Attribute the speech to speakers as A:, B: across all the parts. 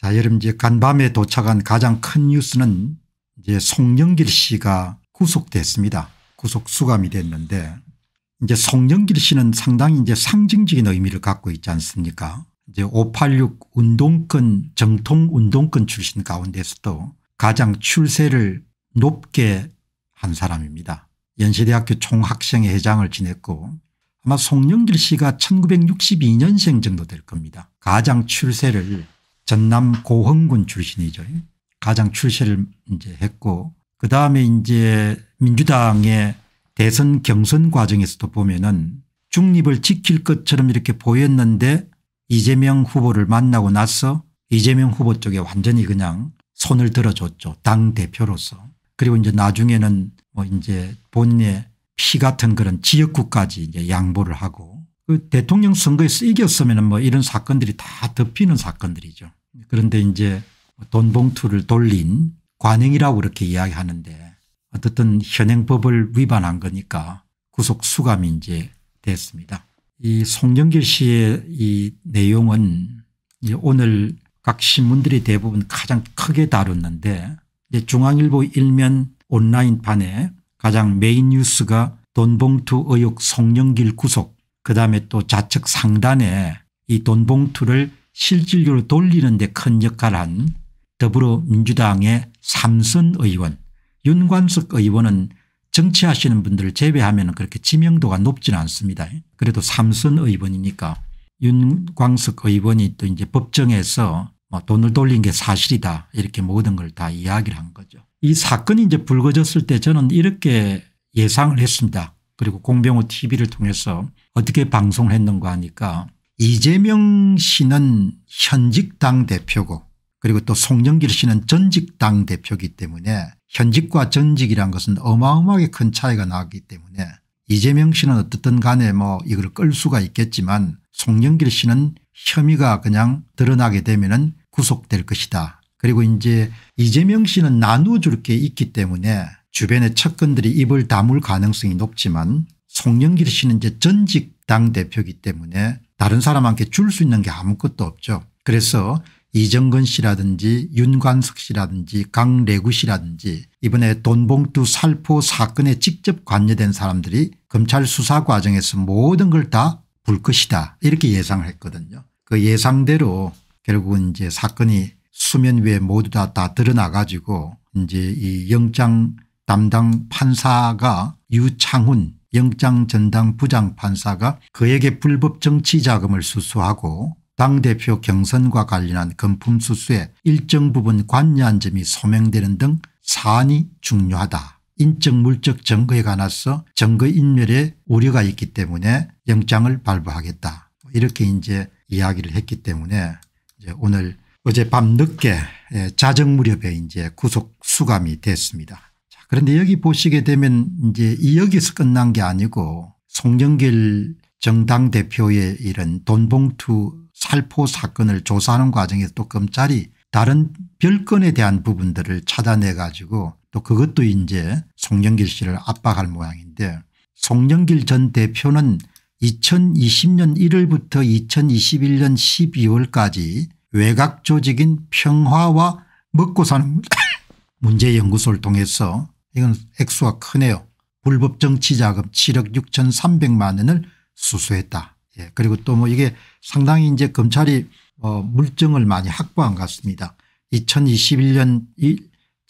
A: 자, 여러분 이제 간밤에 도착한 가장 큰 뉴스는 이제 송영길 씨가 구속됐습니다. 구속 수감이 됐는데 이제 송영길 씨는 상당히 이제 상징적인 의미를 갖고 있지 않습니까? 이제 586 운동권 정통 운동권 출신 가운데서도 가장 출세를 높게 한 사람입니다. 연세대학교 총학생회 회장을 지냈고 아마 송영길 씨가 1962년생 정도 될 겁니다. 가장 출세를 전남 고흥군 출신이죠. 가장 출세를 이제 했고 그다음에 이제 민주당의 대선 경선 과정에서도 보면은 중립을 지킬 것처럼 이렇게 보였는데 이재명 후보를 만나고 나서 이재명 후보 쪽에 완전히 그냥 손을 들어줬죠. 당 대표로서. 그리고 이제 나중에는 뭐 이제 본인의 피 같은 그런 지역구까지 이제 양보를 하고 그 대통령 선거에서 이겼으면 뭐 이런 사건들이 다 덮이는 사건들이죠. 그런데 이제 돈 봉투를 돌린 관행이라고 그렇게 이야기하는데 어떻든 현행법을 위반한 거니까 구속 수감이 이제 됐습니다. 이 송영길 씨의 이 내용은 오늘 각 신문들이 대부분 가장 크게 다뤘는데 중앙일보 일면 온라인판에 가장 메인 뉴스가 돈봉투 의혹 송영길 구속 그다음에 또 좌측 상단에 이 돈봉투를 실질적으로 돌리는 데 큰 역할한 더불어민주당의 삼선 의원 윤관석 의원은 정치하시는 분들을 제외하면 그렇게 지명도가 높지는 않습니다. 그래도 삼선 의원이니까 윤광석 의원이 또 이제 법정에서 뭐 돈을 돌린 게 사실이다 이렇게 모든 걸 다 이야기를 한 거죠. 이 사건이 이제 불거졌을 때 저는 이렇게 예상을 했습니다. 그리고 공병호 tv를 통해서 어떻게 방송을 했는가 하니까 이재명 씨는 현직 당대표고 그리고 또 송영길 씨는 전직 당대표기 때문에 현직과 전직이란 것은 어마어마하게 큰 차이가 나기 때문에 이재명 씨는 어떻든 간에 뭐 이걸 끌 수가 있겠지만 송영길 씨는 혐의가 그냥 드러나게 되면 은 구속될 것이다. 그리고 이제 이재명 씨는 나눠줄 게 있기 때문에 주변의 측근들이 입을 다물 가능성이 높지만 송영길 씨는 이제 전직 당대표기 때문에 다른 사람한테 줄 수 있는 게 아무것도 없죠. 그래서 이정근 씨라든지 윤관석 씨라든지 강래구 씨라든지 이번에 돈봉투 살포 사건에 직접 관여된 사람들이 검찰 수사 과정에서 모든 걸 다 볼 것이다 이렇게 예상을 했거든요. 그 예상대로 결국은 이제 사건이 수면 위에 모두 다, 다 드러나 가지고 이제 이 영장 담당 판사가 유창훈 영장전당 부장판사가 그에게 불법 정치자금을 수수하고 당대표 경선과 관련한 금품 수수에 일정 부분 관여한 점이 소명되는 등 사안이 중요하다. 인적 물적 증거에 관해서 증거인멸에 우려가 있기 때문에 영장을 발부하겠다. 이렇게 이제 이야기를 했기 때문에 이제 오늘 어젯밤 늦게 예, 자정 무렵에 이제 구속 수감이 됐습니다. 그런데 여기 보시게 되면 이제 이 여기서 끝난 게 아니고 송영길 정당 대표의 이런 돈봉투 살포 사건을 조사하는 과정에서 또 검찰이 다른 별건에 대한 부분들을 찾아내 가지고 또 그것도 이제 송영길 씨를 압박할 모양인데 송영길 전 대표는 2020년 1월부터 2021년 12월까지 외곽 조직인 평화와 먹고 사는 문제연구소를 통해서 이건 액수가 크네요. 불법 정치자금 7억 6,300만 원을 수수했다. 예. 그리고 또 뭐 이게 상당히 이제 검찰이 어 물증을 많이 확보한 것 같습니다. 2021년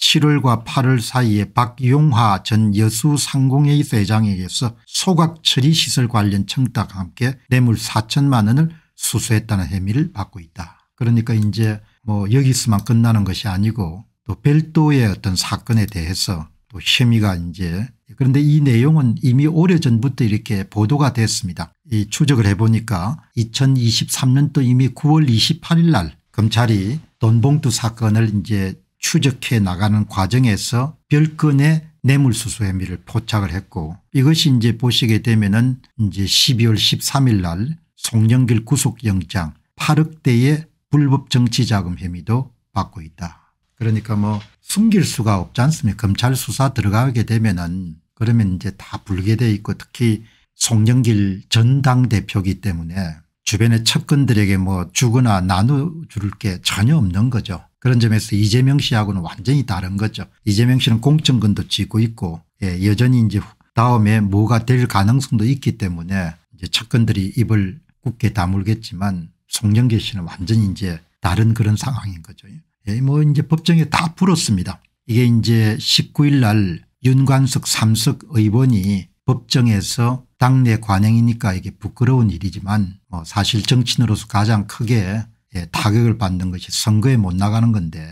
A: 7월과 8월 사이에 박용화 전 여수상공회의 회장에게서 소각처리 시설 관련 청탁과 함께 뇌물 4천만 원을 수수했다는 혐의를 받고 있다. 그러니까 이제 뭐 여기서만 끝나는 것이 아니고 또 별도의 어떤 사건에 대해서 또 혐의가 이제 그런데 이 내용은 이미 오래전부터 이렇게 보도가 됐습니다. 이 추적을 해보니까 2023년도 이미 9월 28일 날 검찰이 돈봉투 사건을 이제 추적해 나가는 과정에서 별건의 뇌물수수 혐의를 포착을 했고 이것이 이제 보시게 되면은 이제 12월 13일 날 송영길 구속영장 8억대의 불법 정치자금 혐의도 받고 있다. 그러니까 뭐 숨길 수가 없지 않습니까 검찰 수사 들어가게 되면은 그러면 이제 다 불게 돼 있고 특히 송영길 전당대표기 때문에 주변의 측근들에게 뭐 주거나 나눠줄 게 전혀 없는 거죠. 그런 점에서 이재명 씨하고는 완전히 다른 거죠. 이재명 씨는 공천근도 쥐고 있고 예, 여전히 이제 다음에 뭐가 될 가능성도 있기 때문에 이제 측근들이 입을 굳게 다물겠지만 송영길 씨는 완전히 이제 다른 그런 상황인 거죠. 예, 뭐 이제 법정에 다 불었습니다. 이게 이제 19일 날 윤관석 삼석 의원이 법정에서 당내 관행이니까 이게 부끄러운 일이지만 뭐 사실 정치인으로서 가장 크게 예, 타격을 받는 것이 선거에 못 나가는 건데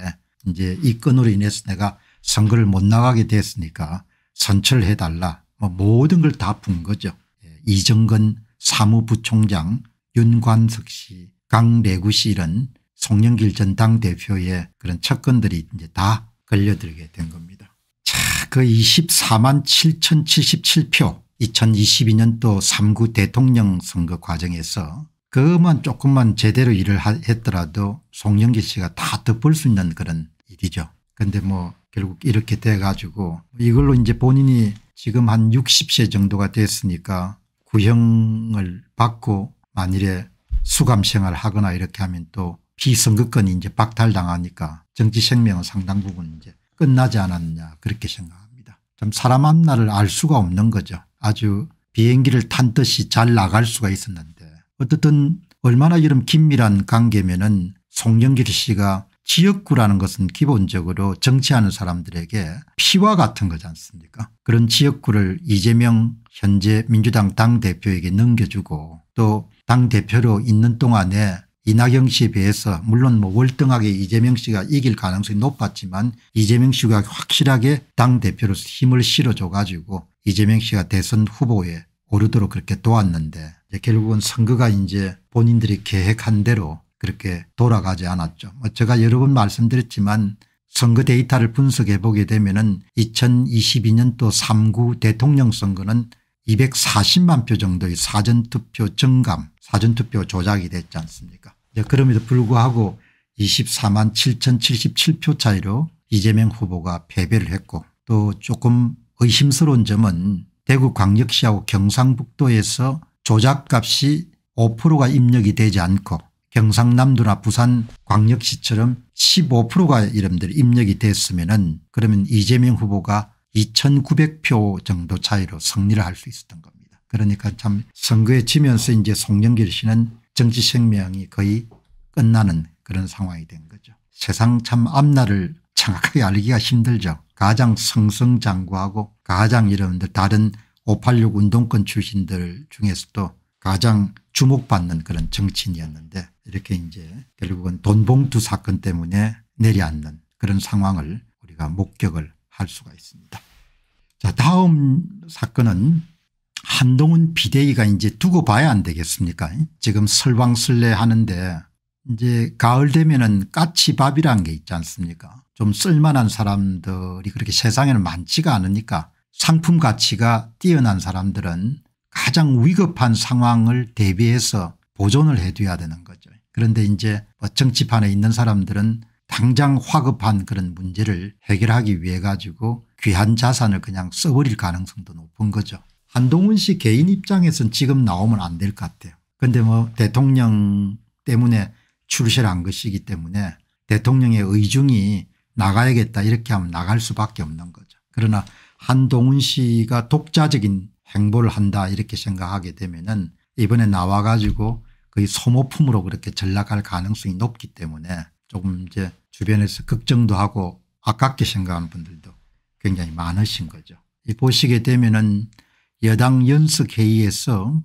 A: 이제 이 건으로 인해서 내가 선거를 못 나가게 됐으니까 선처해 달라 뭐 모든 걸 다 푼 거죠. 예, 이정근 사무부총장 윤관석 씨 강래구 씨 이런 송영길 전 당대표의 그런 척건들이 이제 다 걸려들게 된 겁니다. 자, 그 24만 7,077표 2022년도 3구 대통령 선거 과정에서 그만 조금만 제대로 일을 했더라도 송영길 씨가 다 덮을 수 있는 그런 일이죠. 근데 뭐 결국 이렇게 돼 가지고 이걸로 이제 본인이 지금 한 60세 정도가 됐으니까 구형을 받고 만일에 수감 생활을 하거나 이렇게 하면 또 비선거권이 제 박탈당하니까 정치 생명은 상당 부분 이제 끝나지 않았냐 그렇게 생각합니다. 참 사람 앞 날을 알 수가 없는 거죠. 아주 비행기를 탄 듯이 잘 나갈 수가 있었는데 어쨌든 얼마나 이런 긴밀한 관계면은 송영길 씨가 지역구라는 것은 기본적으로 정치하는 사람들에게 피와 같은 거지 않습니까 그런 지역구를 이재명 현재 민주당 당대표에게 넘겨주고 또 당대표로 있는 동안에 이낙영 씨에 비해서 물론 뭐 월등하게 이재명 씨가 이길 가능성이 높았지만 이재명 씨가 확실하게 당대표로서 힘을 실어줘 가지고 이재명 씨가 대선 후보에 오르도록 그렇게 도왔는데 결국은 선거가 이제 본인들이 계획한 대로 그렇게 돌아가지 않았죠. 뭐 제가 여러 번 말씀드렸지만 선거 데이터를 분석해 보게 되면 은 2022년도 3구 대통령 선거는 240만 표 정도의 사전투표 증감 사전투표 조작이 됐지 않습니까 그럼에도 불구하고 24만 7,077표 차이로 이재명 후보가 패배를 했고 또 조금 의심스러운 점은 대구 광역시하고 경상북도에서 조작값이 5%가 입력이 되지 않고 경상남도나 부산 광역시처럼 15%가 이름들 입력이 됐으면 은 그러면 이재명 후보가 2900표 정도 차이로 승리를 할 수 있었던 겁니다. 그러니까 참 선거에 지면서 이제 송영길 씨는 정치 생명이 거의 끝나는 그런 상황이 된 거죠. 세상 참 앞날을 정확하게 알기가 힘들죠. 가장 성성장구하고 가장 여러들 다른 586 운동권 출신들 중에서도 가장 주목받는 그런 정치인이었는데 이렇게 이제 결국은 돈봉투 사건 때문에 내려앉는 그런 상황을 우리가 목격을 할 수가 있습니다. 자 다음 사건은 한동훈 비대위가 이제 두고 봐야 안 되겠습니까 지금 설왕설래 하는데 이제 가을 되면은 까치밥이라는 게 있지 않습니까 좀 쓸만한 사람들이 그렇게 세상에는 많지가 않으니까 상품 가치가 뛰어난 사람들은 가장 위급한 상황을 대비해서 보존을 해둬야 되는 거죠. 그런데 이제 정치판에 있는 사람들은 당장 화급한 그런 문제를 해결하기 위해 가지고 귀한 자산을 그냥 써버릴 가능성도 높은 거죠. 한동훈 씨 개인 입장에서는 지금 나오면 안 될 것 같아요. 근데 뭐 대통령 때문에 출시한 것이기 때문에 대통령의 의중이 나가야겠다 이렇게 하면 나갈 수밖에 없는 거죠. 그러나 한동훈 씨가 독자적인 행보를 한다 이렇게 생각하게 되면은 이번에 나와 가지고 거의 소모품으로 그렇게 전락할 가능성이 높기 때문에 조금 이제 주변에서 걱정도 하고 아깝게 생각하는 분들도 굉장히 많으신 거죠. 보시게 되면은 여당 연석회의에서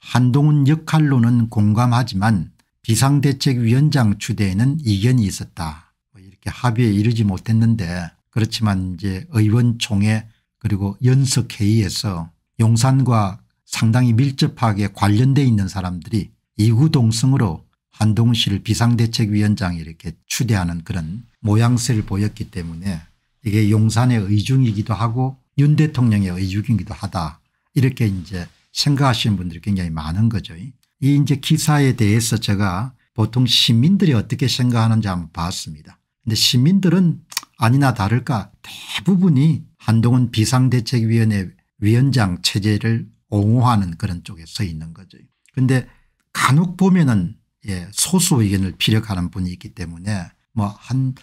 A: 한동훈 역할로는 공감하지만 비상대책위원장 추대에는 이견이 있었다. 뭐 이렇게 합의에 이르지 못했는데 그렇지만 이제 의원총회 그리고 연석회의에서 용산과 상당히 밀접하게 관련돼 있는 사람들이 이구동성으로 한동훈 씨를 비상대책위원장 이렇게 추대하는 그런 모양새를 보였기 때문에 이게 용산의 의중이기도 하고 윤 대통령의 의중이기도 하다 이렇게 이제 생각하시는 분들이 굉장히 많은 거죠. 이 이제 기사에 대해서 제가 보통 시민들이 어떻게 생각하는지 한번 봤습니다. 근데 시민들은 아니나 다를까 대부분이 한동훈 비상대책위원회 위원장 체제를 옹호하는 그런 쪽에 서 있는 거죠. 그런데 간혹 보면은 예, 소수 의견을 피력하는 분이 있기 때문에 뭐 한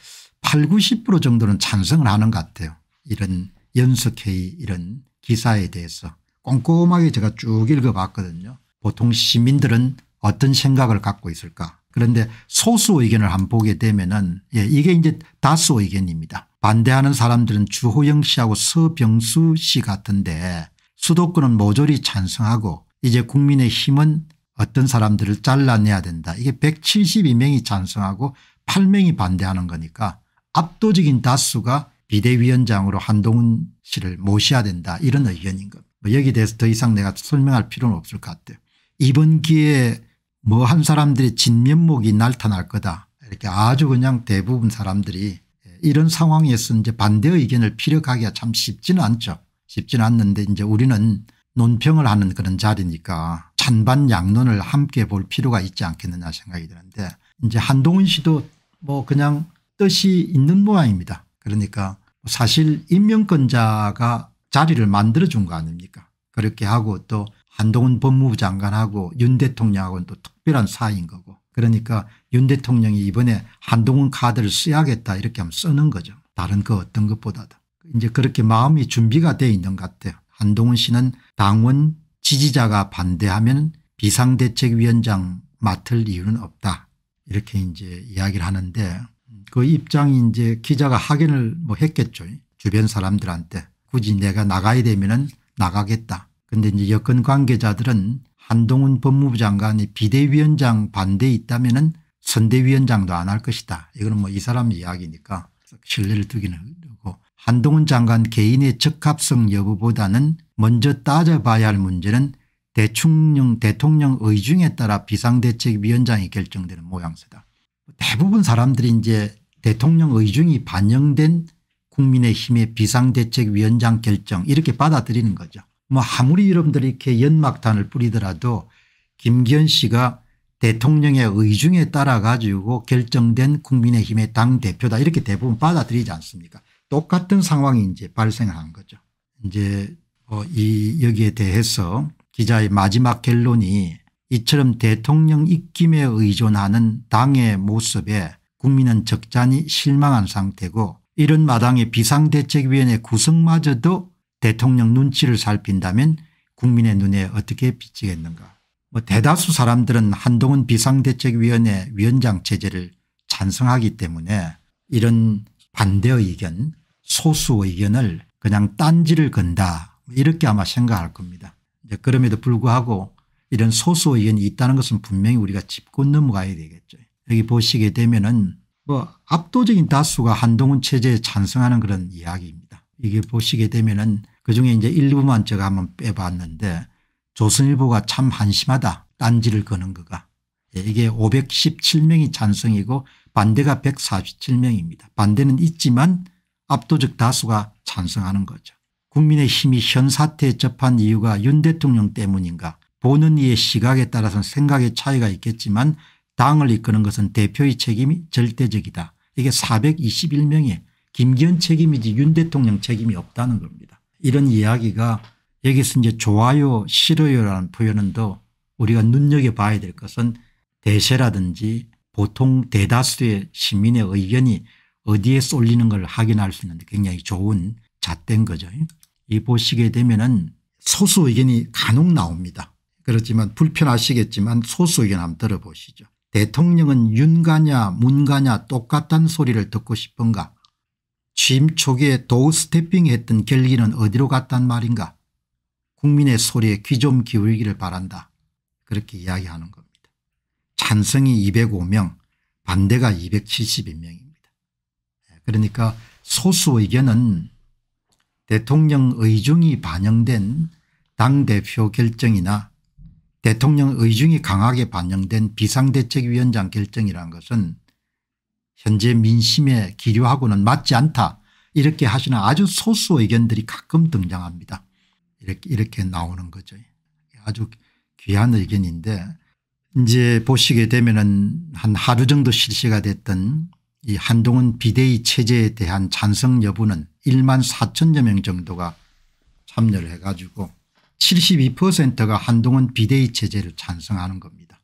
A: 8, 90% 정도는 찬성을 하는 것 같아요. 이런 연석회의 이런 기사에 대해서 꼼꼼하게 제가 쭉 읽어봤거든요. 보통 시민들은 어떤 생각을 갖고 있을까 그런데 소수 의견을 한번 보게 되면은 예, 이게 이제 다수 의견입니다. 반대하는 사람들은 주호영 씨하고 서병수 씨 같은데 수도권은 모조리 찬성하고 이제 국민의힘은 어떤 사람들을 잘라내야 된다. 이게 172명이 찬성하고 8명이 반대하는 거니까 압도적인 다수가 비대위원장으로 한동훈 씨를 모셔야 된다 이런 의견인 겁니다. 뭐 여기에 대해서 더 이상 내가 설명할 필요는 없을 것 같아요. 이번 기회에 뭐 한 사람들의 진면목이 나타날 거다 이렇게 아주 그냥 대부분 사람들이 이런 상황에서 이제 반대 의견을 피력하기가 참 쉽지는 않죠. 쉽지는 않는데 이제 우리는 논평을 하는 그런 자리니까 찬반 양론을 함께 볼 필요가 있지 않겠느냐 생각이 드는데 이제 한동훈 씨도 뭐 그냥 뜻이 있는 모양입니다. 그러니까 사실 임명권자가 자리를 만들어준 거 아닙니까 그렇게 하고 또 한동훈 법무부 장관하고 윤 대통령하고는 또 특별한 사이인 거고 그러니까 윤 대통령이 이번에 한동훈 카드를 써야겠다 이렇게 하면 쓰는 거죠. 다른 그 어떤 것보다도. 이제 그렇게 마음이 준비가 돼 있는 것 같아요. 한동훈 씨는 당원 지지자가 반대하면 비상대책위원장 맡을 이유는 없다. 이렇게 이제 이야기를 하는데 그 입장이 이제 기자가 확인을 뭐 했겠죠. 주변 사람들한테 굳이 내가 나가야 되면 나가겠다. 근데 이제 여권 관계자들은 한동훈 법무부 장관이 비대위원장 반대에 있다면 선대위원장도 안 할 것이다. 이거는 뭐 이 사람 이야기니까 신뢰를 두기는 하고 한동훈 장관 개인의 적합성 여부보다는 먼저 따져봐야 할 문제는 대충령 대통령 의중에 따라 비상대책위원장이 결정되는 모양새다. 대부분 사람들이 이제 대통령 의중이 반영된 국민의힘의 비상대책위원장 결정 이렇게 받아들이는 거죠. 뭐 아무리 여러분들이 이렇게 연막탄을 뿌리더라도 김기현 씨가 대통령의 의중에 따라 가지고 결정된 국민의힘의 당대표다 이렇게 대부분 받아들이지 않습니까 똑같은 상황이 이제 발생한 거죠. 이제 어이 여기에 대해서 기자의 마지막 결론이 이처럼 대통령 입김에 의존하는 당의 모습에 국민은 적잖이 실망한 상태고 이런 마당에 비상대책위원회 구성마저도 대통령 눈치를 살핀다면 국민의 눈에 어떻게 비치겠는가 뭐 대다수 사람들은 한동훈 비상대책위원회 위원장 체제를 찬성하기 때문에 이런 반대 의견 소수 의견을 그냥 딴지를 건다 뭐 이렇게 아마 생각할 겁니다. 그럼에도 불구하고 이런 소수 의견이 있다는 것은 분명히 우리가 짚고 넘어가야 되겠죠. 여기 보시게 되면 은뭐 압도적인 다수가 한동훈 체제에 찬성하는 그런 이야기입니다. 이게 보시게 되면은 그중에 이제 일부만 제가 한번 빼봤는데 조선일보가 참 한심하다. 딴지를 거는 거가. 예, 이게 517명이 찬성이고 반대가 147명입니다. 반대는 있지만 압도적 다수가 찬성하는 거죠. 국민의 힘이 현 사태에 접한 이유가 윤 대통령 때문인가 보는 이의 시각에 따라서는 생각의 차이가 있겠지만 당을 이끄는 것은 대표의 책임이 절대적이다. 이게 421명의 김기현 책임이지 윤 대통령 책임이 없다는 겁니다. 이런 이야기가 여기서 이제 좋아요 싫어요라는 표현은 더 우리가 눈여겨봐야 될 것은 대세라든지 보통 대다수의 시민의 의견이 어디에 쏠리는 걸 확인할 수 있는데 굉장히 좋은 잣된 거죠. 이 보시게 되면은 소수 의견이 간혹 나옵니다. 그렇지만 불편하시겠지만 소수 의견 한번 들어보시죠. 대통령은 윤가냐 문가냐 똑같단 소리를 듣고 싶은가 취임 초기에 도우 스태핑했던 결기는 어디로 갔단 말인가 국민의 소리에 귀 좀 기울이기를 바란다 그렇게 이야기하는 겁니다. 찬성이 205명 반대가 272명입니다. 그러니까 소수 의견은 대통령 의중이 반영된 당대표 결정이나 대통령 의중이 강하게 반영된 비상대책위원장 결정이라는 것은 현재 민심에 기류하고는 맞지 않다 이렇게 하시는 아주 소수 의견들이 가끔 등장합니다. 이렇게, 이렇게 나오는 거죠. 아주 귀한 의견인데 이제 보시게 되면은 한 하루 정도 실시가 됐던 이 한동훈 비대위 체제에 대한 찬성 여부는 1만 4천여 명 정도가 참여를 해가지고 72%가 한동훈 비대위 체제를 찬성하는 겁니다.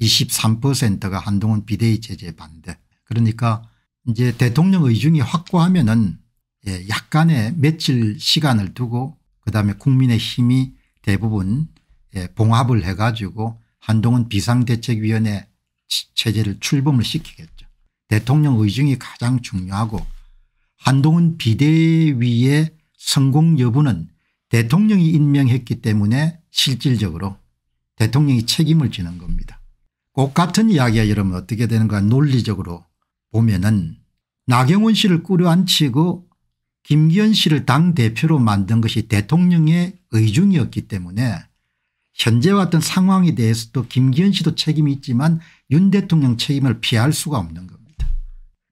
A: 23%가 한동훈 비대위 체제 에 반대. 그러니까 이제 대통령 의중이 확고하면은 예, 약간의 며칠 시간을 두고 그다음에 국민의 힘이 대부분 예, 봉합을 해가지고 한동훈 비상대책위원회 체제를 출범을 시키겠죠. 대통령 의중이 가장 중요하고 한동훈 비대위의 성공 여부는 대통령이 임명했기 때문에 실질적으로 대통령이 책임을 지는 겁니다. 꼭 같은 이야기가 여러분 어떻게 되는가 논리적으로 보면은 나경원 씨를 꾸려앉히고 김기현 씨를 당대표로 만든 것이 대통령의 의중이었기 때문에 현재와 어떤 상황에 대해서도 김기현 씨도 책임이 있지만 윤 대통령 책임을 피할 수가 없는 겁니다.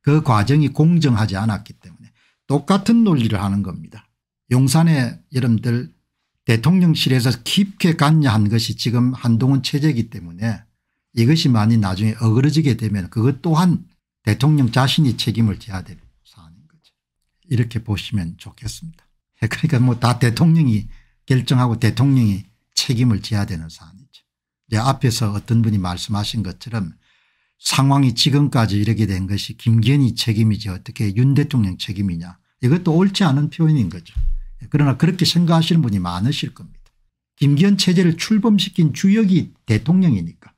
A: 그 과정이 공정하지 않았기 때문에 똑같은 논리를 하는 겁니다. 용산에 여러분들 대통령실에서 깊게 관여한 것이 지금 한동훈 체제이기 때문에 이것이 많이 나중에 어그러지게 되면 그것 또한 대통령 자신이 책임을 져야 될 사안인 거죠. 이렇게 보시면 좋겠습니다. 예, 그러니까 뭐 다 대통령이 결정하고 대통령이 책임을 져야 되는 사안이죠. 이제 앞에서 어떤 분이 말씀하신 것처럼 상황이 지금까지 이렇게 된 것이 김건희 책임이지 어떻게 윤 대통령 책임이냐 이것도 옳지 않은 표현인 거죠. 그러나 그렇게 생각하시는 분이 많으실 겁니다. 김기현 체제를 출범시킨 주역이 대통령이니까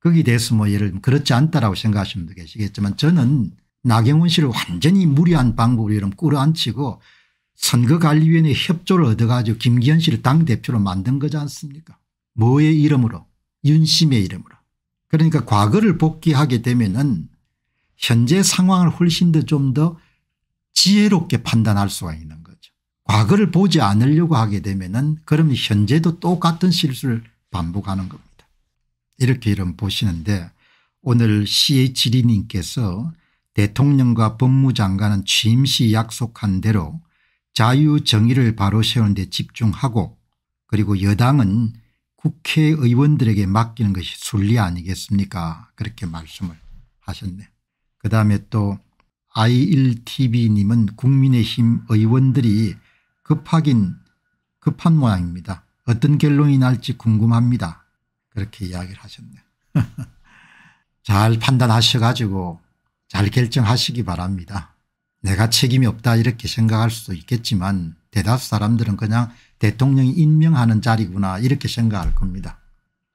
A: 거기에 대해서 뭐 예를 들면 그렇지 않다라고 생각하시는 분도 계시겠지만 저는 나경원 씨를 완전히 무리한 방법으로 끌어안치고 선거관리위원회 협조를 얻어가지고 김기현 씨를 당대표로 만든 거지 않습니까 뭐의 이름으로 윤심의 이름으로 그러니까 과거를 복귀하게 되면은 현재 상황을 훨씬 더 좀더 더 지혜롭게 판단할 수가 있는 과거를 보지 않으려고 하게 되면은 그럼 현재도 똑같은 실수를 반복하는 겁니다. 이렇게 이름 보시는데 오늘 CHD님께서 대통령과 법무장관은 취임시 약속한 대로 자유정의를 바로 세우는 데 집중하고 그리고 여당은 국회의원들에게 맡기는 것이 순리 아니겠습니까 그렇게 말씀을 하셨네요. 그다음에 또 i 1 t v 님은 국민의힘 의원들이 급하긴 급한 모양입니다. 어떤 결론이 날지 궁금합니다. 그렇게 이야기를 하셨네요. 잘 판단하셔가지고 잘 결정하시기 바랍니다. 내가 책임이 없다 이렇게 생각할 수도 있겠지만 대다수 사람들은 그냥 대통령이 임명하는 자리구나 이렇게 생각할 겁니다.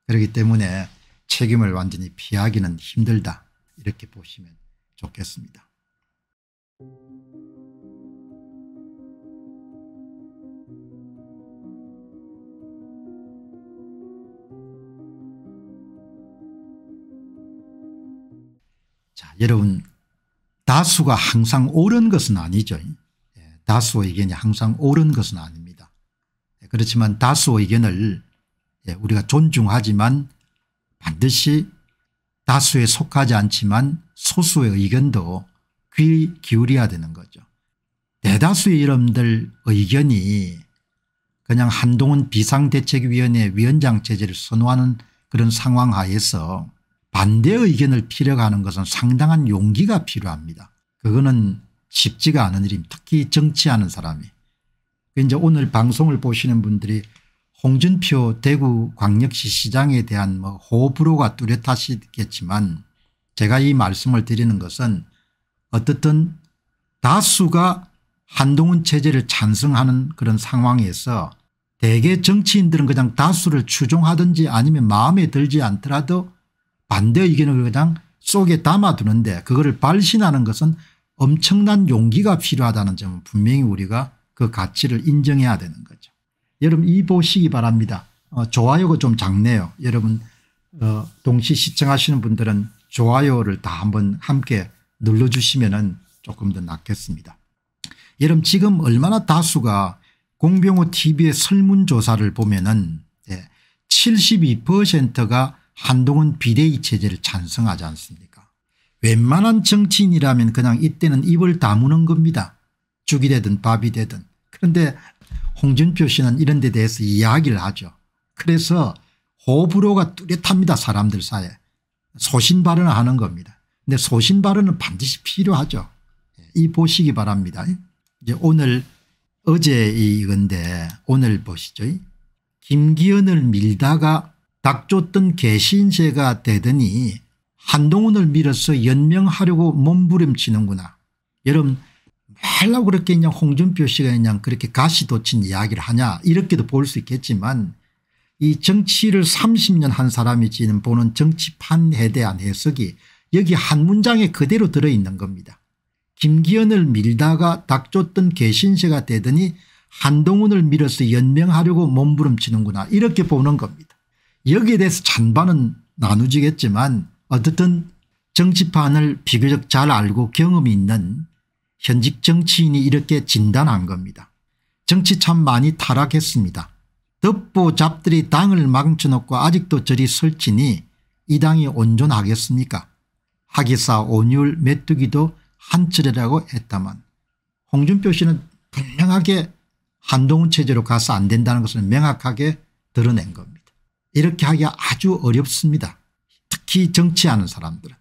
A: 그렇기 때문에 책임을 완전히 피하기는 힘들다 이렇게 보시면 좋겠습니다. 여러분 다수가 항상 옳은 것은 아니죠. 예, 다수 의견이 항상 옳은 것은 아닙니다. 예, 그렇지만 다수 의견을 예, 우리가 존중하지만 반드시 다수에 속하지 않지만 소수의 의견도 귀 기울여야 되는 거죠. 대다수의 이름들 의견이 그냥 한동훈 비상대책위원회 위원장 체제를 선호하는 그런 상황 하에서 반대 의견을 피력하는 것은 상당한 용기가 필요합니다. 그거는 쉽지가 않은 일입니다. 특히 정치하는 사람이. 그 이제 오늘 방송을 보시는 분들이 홍준표 대구 광역시 시장에 대한 뭐 호불호가 뚜렷하시겠지만 제가 이 말씀을 드리는 것은 어떻든 다수가 한동훈 체제를 찬성하는 그런 상황에서 대개 정치인들은 그냥 다수를 추종하든지 아니면 마음에 들지 않더라도 반대 의견을 그냥 속에 담아두는데 그거를 발신하는 것은 엄청난 용기가 필요하다는 점은 분명히 우리가 그 가치를 인정해야 되는 거죠. 여러분 이 보시기 바랍니다. 어, 좋아요가 좀 작네요. 여러분 어, 동시 시청하시는 분들은 좋아요를 다 한번 함께 눌러주시면 은 조금 더 낫겠습니다. 여러분 지금 얼마나 다수가 공병호 tv의 설문조사를 보면 은 72%가 한동훈 비대위 체제를 찬성하지 않습니까 웬만한 정치인이라면 그냥 이때는 입을 다무는 겁니다. 죽이 되든 밥이 되든. 그런데 홍준표 씨는 이런 데 대해서 이야기를 하죠. 그래서 호불호가 뚜렷합니다 사람들 사이에. 소신발언을 하는 겁니다. 근데 소신발언은 반드시 필요하죠. 예, 이 보시기 바랍니다. 이제 오늘 어제 이건데 오늘 보시죠. 김기현을 밀다가 닥쳤던 개신세가 되더니 한동훈을 밀어서 연명하려고 몸부림치는구나. 여러분 말라고 그렇게 그냥 홍준표 씨가 그냥 그렇게 가시돋친 이야기를 하냐 이렇게도 볼 수 있겠지만 이 정치를 30년 한 사람이 지는 보는 정치판에 대한 해석이 여기 한 문장에 그대로 들어있는 겁니다. 김기현을 밀다가 닥쳤던 개신세가 되더니 한동훈을 밀어서 연명하려고 몸부림치는구나 이렇게 보는 겁니다. 여기에 대해서 찬반은 나누지겠지만 어쨌든 정치판을 비교적 잘 알고 경험이 있는 현직 정치인이 이렇게 진단한 겁니다. 정치 참 많이 타락했습니다. 덮보 잡들이 당을 망쳐놓고 아직도 저리 설치니 이 당이 온전하겠습니까 하기사 온율 메뚜기도 한철이라고 했다만 홍준표 씨는 분명하게 한동훈 체제로 가서 안 된다는 것을 명확하게 드러낸 겁니다. 이렇게 하기가 아주 어렵습니다. 특히 정치하는 사람들은.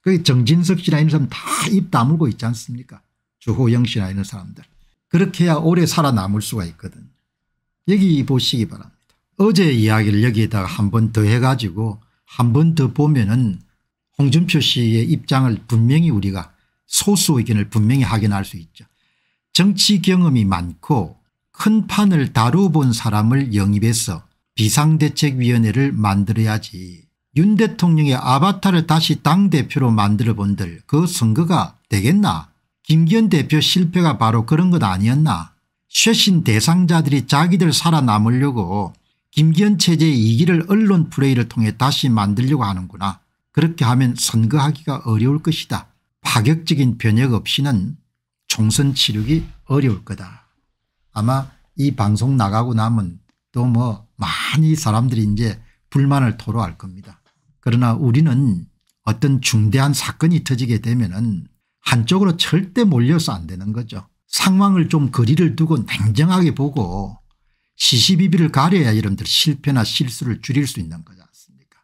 A: 그 정진석 씨나 이런 사람 다 입 다물고 있지 않습니까 주호영 씨나 이런 사람들. 그렇게 해야 오래 살아남을 수가 있거든요. 여기 보시기 바랍니다. 어제 이야기를 여기에다가 한 번 더 해가지고 한 번 더 보면은 홍준표 씨의 입장을 분명히 우리가 소수 의견을 분명히 확인할 수 있죠. 정치 경험이 많고 큰 판을 다뤄본 사람을 영입해서 비상대책위원회를 만들어야지 윤 대통령의 아바타를 다시 당대표로 만들어 본들 그 선거가 되겠나 김기현 대표 실패가 바로 그런 것 아니었나 쇄신 대상자들이 자기들 살아남으려고 김기현 체제의 이기를 언론 플레이를 통해 다시 만들려고 하는구나 그렇게 하면 선거하기가 어려울 것이다 파격적인 변혁 없이는 총선 치르기 어려울 거다 아마 이 방송 나가고 나면 또뭐 많이 사람들이 이제 불만을 토로할 겁니다. 그러나 우리는 어떤 중대한 사건이 터지게 되면 은 한쪽으로 절대 몰려서 안 되는 거죠. 상황을 좀 거리를 두고 냉정하게 보고 시시비비를 가려야 이름들 실패나 실수를 줄일 수 있는 거지 않습니까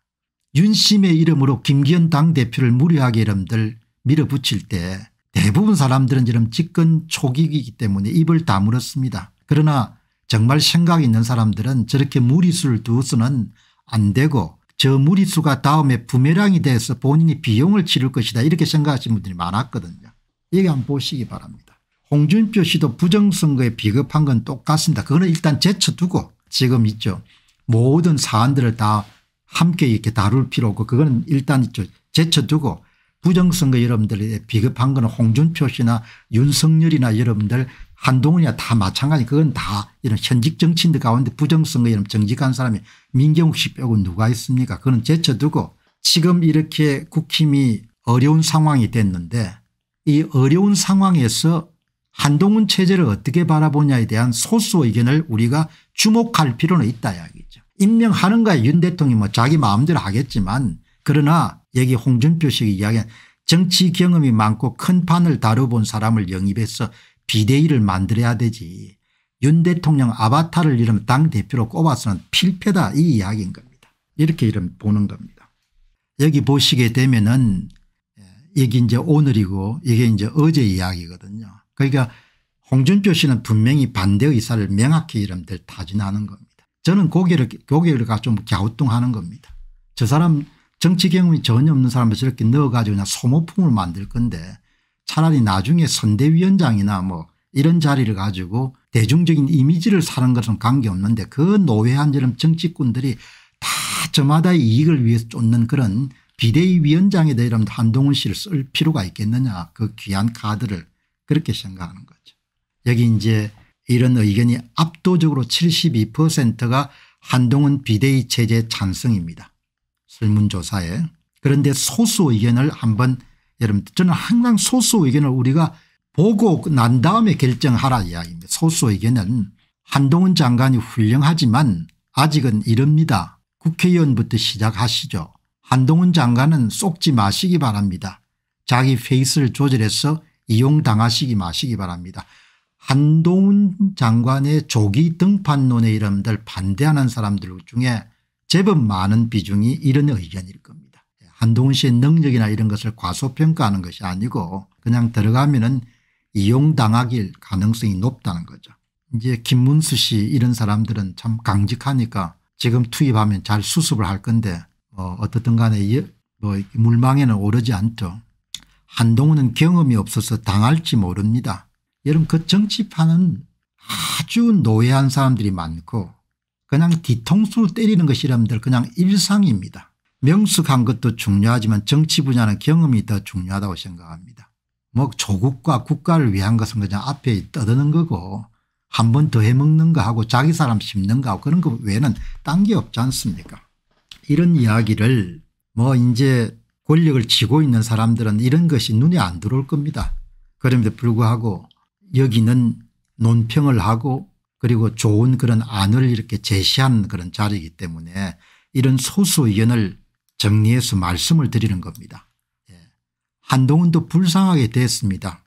A: 윤심의 이름으로 김기현 당대표를 무리하게 이름들 밀어붙일 때 대부분 사람들은 이런 집권 초기이기 때문에 입을 다물었습니다. 그러나 정말 생각 있는 사람들은 저렇게 무리수를 두서는 어안 되고 저 무리수가 다음에 부메랑이 돼서 본인이 비용을 치를 것이다 이렇게 생각하시는 분들이 많았거든요. 여기 한번 보시기 바랍니다. 홍준표 씨도 부정선거에 비겁한 건 똑같습니다. 그거는 일단 제쳐두고 지금 있죠. 모든 사안들을 다 함께 이렇게 다룰 필요 없고 그거는 일단 있죠. 제쳐두고 부정선거 여러분들의 비겁한 건 홍준표 씨나 윤석열이나 여러분들 한동훈이야 다 마찬가지 그건 다 이런 현직 정치인들 가운데 부정선거 이런 정직한 사람이 민경욱 씨 빼고 누가 있습니까 그건 제쳐두고 지금 이렇게 국힘이 어려운 상황이 됐는데 이 어려운 상황에서 한동훈 체제를 어떻게 바라보냐에 대한 소수 의견을 우리가 주목할 필요는 있다 이야기죠. 임명하는 가야윤 대통령이 뭐 자기 마음대로 하겠지만 그러나 여기 홍준표 씨가 이야기한 정치 경험이 많고 큰 판을 다뤄본 사람을 영입해서 비대위를 만들어야 되지 윤 대통령 아바타를 이름 당대표로 꼽아서는 필패다 이 이야기인 겁니다. 이렇게 이름 보는 겁니다. 여기 보시게 되면은 예, 이게 이제 오늘이고 이게 이제 어제 이야기거든요. 그러니까 홍준표 씨는 분명히 반대 의사를 명확히 이름들 타진하는 겁니다. 저는 고개를 고개를 좀 갸우뚱하는 겁니다. 저 사람 정치 경험이 전혀 없는 사람을 저렇게 넣어가지고 그냥 소모품을 만들 건데 차라리 나중에 선대위원장이나 뭐 이런 자리를 가지고 대중적인 이미지를 사는 것은 관계없는데 그 노회한 이런 정치꾼들이 다 저마다의 이익을 위해서 쫓는 그런 비대위 위원장에 대해 한동훈 씨를 쓸 필요가 있겠느냐 그 귀한 카드를 그렇게 생각하는 거죠. 여기 이제 이런 의견이 압도적으로 72%가 한동훈 비대위 체제 찬성입니다. 설문조사에. 그런데 소수 의견을 한번 여러분 저는 항상 소수 의견을 우리가 보고 난 다음에 결정하라 이야기입니다. 소수 의견은 한동훈 장관이 훌륭하지만 아직은 이릅니다. 국회의원부터 시작하시죠. 한동훈 장관은 쏙지 마시기 바랍니다. 자기 페이스를 조절해서 이용당하시기 마시기 바랍니다. 한동훈 장관의 조기 등판론의 이름들 반대하는 사람들 중에 제법 많은 비중이 이런 의견일 겁니다. 한동훈 씨의 능력이나 이런 것을 과소평가하는 것이 아니고 그냥 들어가면 은 이용당하길 가능성이 높다는 거죠. 이제 김문수 씨 이런 사람들은 참 강직하니까 지금 투입하면 잘 수습을 할 건데 뭐 어떻든 간에 뭐 물망에는 오르지 않죠. 한동훈은 경험이 없어서 당할지 모릅니다. 여러분 그 정치판은 아주 노예한 사람들이 많고 그냥 뒤통수로 때리는 것이 여러분들 그냥 일상입니다. 명숙한 것도 중요하지만 정치 분야는 경험이 더 중요하다고 생각합니다. 뭐 조국과 국가를 위한 것은 그냥 앞에 떠드는 거고 한 번 더 해먹는 거하고 자기 사람 씹는 거하고 그런 거 외에는 딴 게 없지 않습니까 이런 이야기를 뭐 이제 권력을 쥐고 있는 사람들은 이런 것이 눈에 안 들어올 겁니다. 그럼에도 불구하고 여기는 논평을 하고 그리고 좋은 그런 안을 이렇게 제시하는 그런 자리이기 때문에 이런 소수 의견을 정리해서 말씀을 드리는 겁니다. 예. 한동훈도 불쌍하게 됐습니다.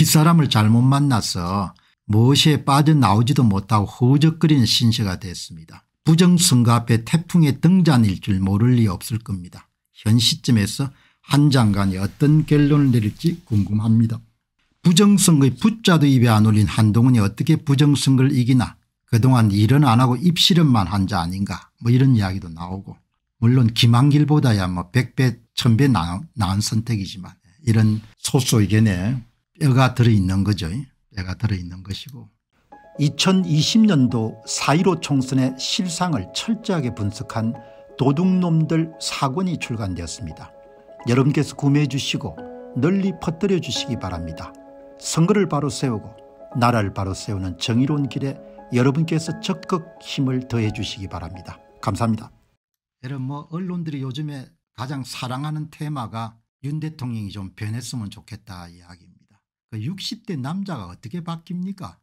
A: 이 사람을 잘못 만나서 무엇에 빠져나오지도 못하고 허우적거리는 신세가 됐습니다. 부정선거 앞에 태풍의 등잔일 줄 모를 리 없을 겁니다. 현 시점에서 한 장관이 어떤 결론을 내릴지 궁금합니다. 부정선거의 붓자도 입에 안 올린 한동훈이 어떻게 부정선거를 이기나 그동안 일은 안 하고 입실험만 한 자 아닌가 뭐 이런 이야기도 나오고 물론 김한길보다야 뭐 100배 1000배 나은, 나은 선택이지만 이런 소수 의견에 뼈가 들어있는 거죠. 뼈가 들어있는 것이고 2020년도 4.15 총선의 실상을 철저하게 분석한 도둑놈들 사권이 출간되었습니다. 여러분께서 구매해 주시고 널리 퍼뜨려 주시기 바랍니다. 선거를 바로 세우고 나라를 바로 세우는 정의로운 길에 여러분께서 적극 힘을 더해 주시기 바랍니다. 감사합니다. 이런 뭐 언론들이 요즘에 가장 사랑하는 테마가 윤 대통령이 좀 변했으면 좋겠다 이야기입니다. 그 60대 남자가 어떻게 바뀝니까?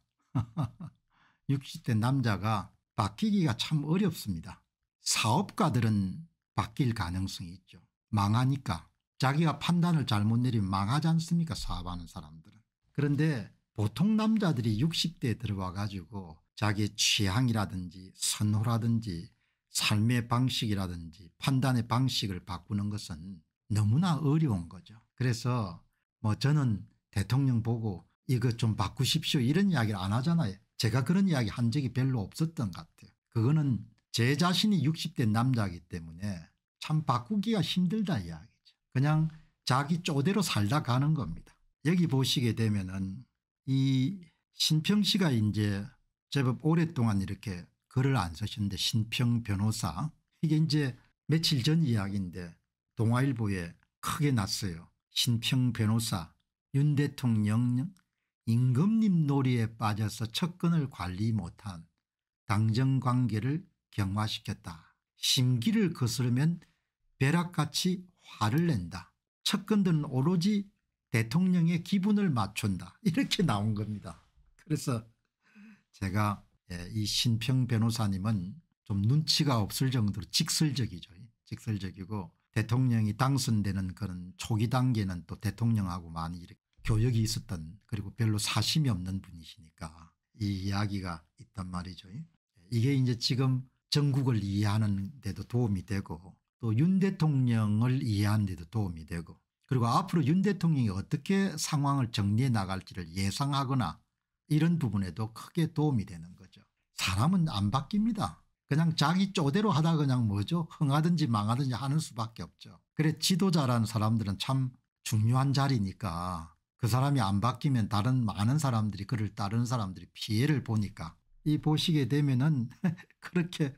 A: 60대 남자가 바뀌기가 참 어렵습니다. 사업가들은 바뀔 가능성이 있죠. 망하니까 자기가 판단을 잘못 내리면 망하지 않습니까 사업하는 사람들은. 그런데 보통 남자들이 60대에 들어와 가지고 자기의 취향이라든지 선호라든지 삶의 방식이라든지 판단의 방식을 바꾸는 것은 너무나 어려운 거죠. 그래서 뭐 저는 대통령 보고 이것 좀 바꾸십시오 이런 이야기를 안 하잖아요. 제가 그런 이야기 한 적이 별로 없었던 것 같아요. 그거는 제 자신이 60대 남자이기 때문에 참 바꾸기가 힘들다 이야기죠. 그냥 자기 쪼대로 살다 가는 겁니다. 여기 보시게 되면은 이 신평 씨가 이제 제법 오랫동안 이렇게 글을 안쓰셨는데 신평 변호사 이게 이제 며칠 전 이야기인데 동아일보에 크게 났어요. 신평 변호사 윤 대통령 임금님 놀이에 빠져서 측근을 관리 못한 당정관계를 경화시켰다. 심기를 거스르면 벼락같이 화를 낸다. 측근들은 오로지 대통령의 기분을 맞춘다. 이렇게 나온 겁니다. 그래서 제가 예, 이 신평 변호사님은 좀 눈치가 없을 정도로 직설적이죠. 직설적이고 대통령이 당선되는 그런 초기 단계는 또 대통령하고 많이 이렇게 교역이 있었던 그리고 별로 사심이 없는 분이시니까 이 이야기가 있단 말이죠. 이게 이제 지금 전국을 이해하는 데도 도움이 되고 또 윤 대통령을 이해하는 데도 도움이 되고 그리고 앞으로 윤 대통령이 어떻게 상황을 정리해 나갈지를 예상하거나 이런 부분에도 크게 도움이 되는 거 사람은 안 바뀝니다. 그냥 자기 쪼대로 하다 그냥 뭐죠 흥하든지 망하든지 하는 수밖에 없죠. 그래 지도자라는 사람들은 참 중요한 자리니까 그 사람이 안 바뀌면 다른 많은 사람들이 그를 따르는 사람들이 피해를 보니까 이 보시게 되면은 그렇게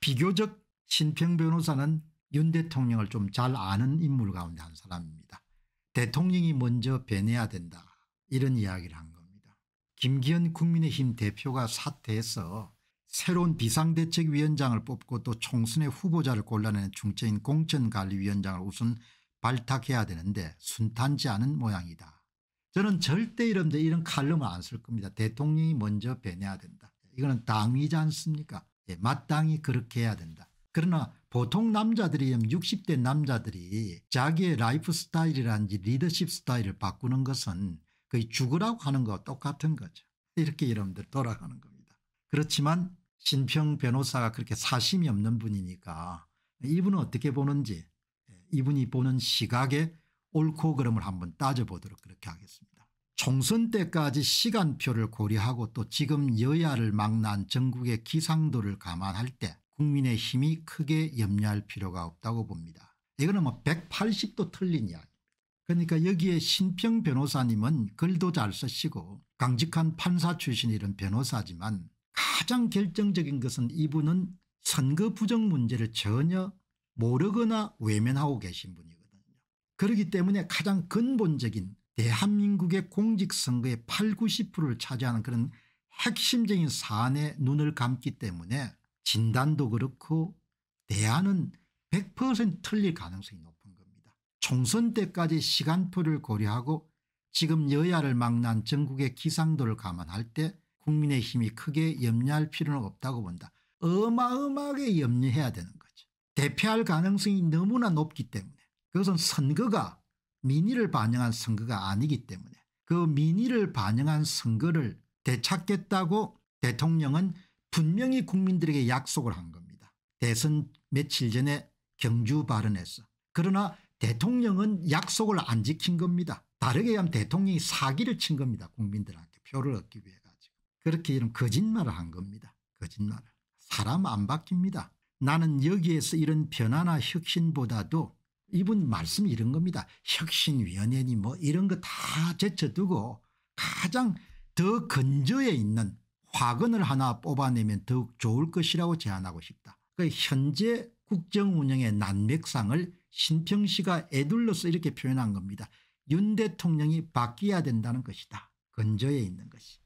A: 비교적 신평 변호사는 윤 대통령을 좀 잘 아는 인물 가운데 한 사람입니다. 대통령이 먼저 변해야 된다 이런 이야기를 한 김기현 국민의힘 대표가 사퇴해서 새로운 비상대책위원장을 뽑고 또 총선의 후보자를 골라내는 중재인 공천관리위원장을 우선 발탁해야 되는데 순탄치 않은 모양이다. 저는 절대 이런데 이런 칼럼을 안 쓸 겁니다. 대통령이 먼저 변해야 된다. 이거는 당위지 않습니까 예, 마땅히 그렇게 해야 된다. 그러나 보통 남자들이 60대 남자들이 자기의 라이프 스타일이라든지 리더십 스타일을 바꾸는 것은 거의 죽으라고 하는 거 똑같은 거죠. 이렇게 여러분들 돌아가는 겁니다. 그렇지만 신평 변호사가 그렇게 사심이 없는 분이니까 이분은 어떻게 보는지 예, 이분이 보는 시각에 옳고 그름을 한번 따져보도록 그렇게 하겠습니다. 총선 때까지 시간표를 고려하고 또 지금 여야를 막난 전국의 기상도를 감안할 때 국민의 힘이 크게 염려할 필요가 없다고 봅니다. 이거는 뭐 180도 틀린 이야기 그러니까 여기에 신평 변호사님은 글도 잘 쓰시고 강직한 판사 출신 이란 변호사지만 가장 결정적인 것은 이분은 선거 부정 문제를 전혀 모르거나 외면하고 계신 분이거든요. 그렇기 때문에 가장 근본적인 대한민국의 공직선거의 8, 90%를 차지하는 그런 핵심적인 사안에 눈을 감기 때문에 진단도 그렇고 대안은 100% 틀릴 가능성이 높습니다. 총선 때까지 시간표를 고려하고 지금 여야를 망난 전국의 기상도를 감안할 때 국민의힘이 크게 염려할 필요는 없다고 본다. 어마어마하게 염려해야 되는 거죠. 대패할 가능성이 너무나 높기 때문에 그것은 선거가 민의를 반영한 선거가 아니기 때문에 그 민의를 반영한 선거를 되찾겠다고 대통령은 분명히 국민들에게 약속을 한 겁니다. 대선 며칠 전에 경주 발언에서 그러나 대통령은 약속을 안 지킨 겁니다. 다르게 하면 대통령이 사기를 친 겁니다. 국민들한테 표를 얻기 위해 가지고. 그렇게 이런 거짓말을 한 겁니다. 거짓말을. 사람 안 바뀝니다. 나는 여기에서 이런 변화나 혁신보다도 이분 말씀이 런 겁니다. 혁신위원회니 뭐 이런 거 다 제쳐두고 가장 더 근저에 있는 화근을 하나 뽑아내면 더욱 좋을 것이라고 제안하고 싶다. 그 현재 국정 운영의 난맥상을 신평씨가 애둘러서 이렇게 표현한 겁니다. 윤 대통령이 바뀌어야 된다는 것이다. 근저에 있는 것이.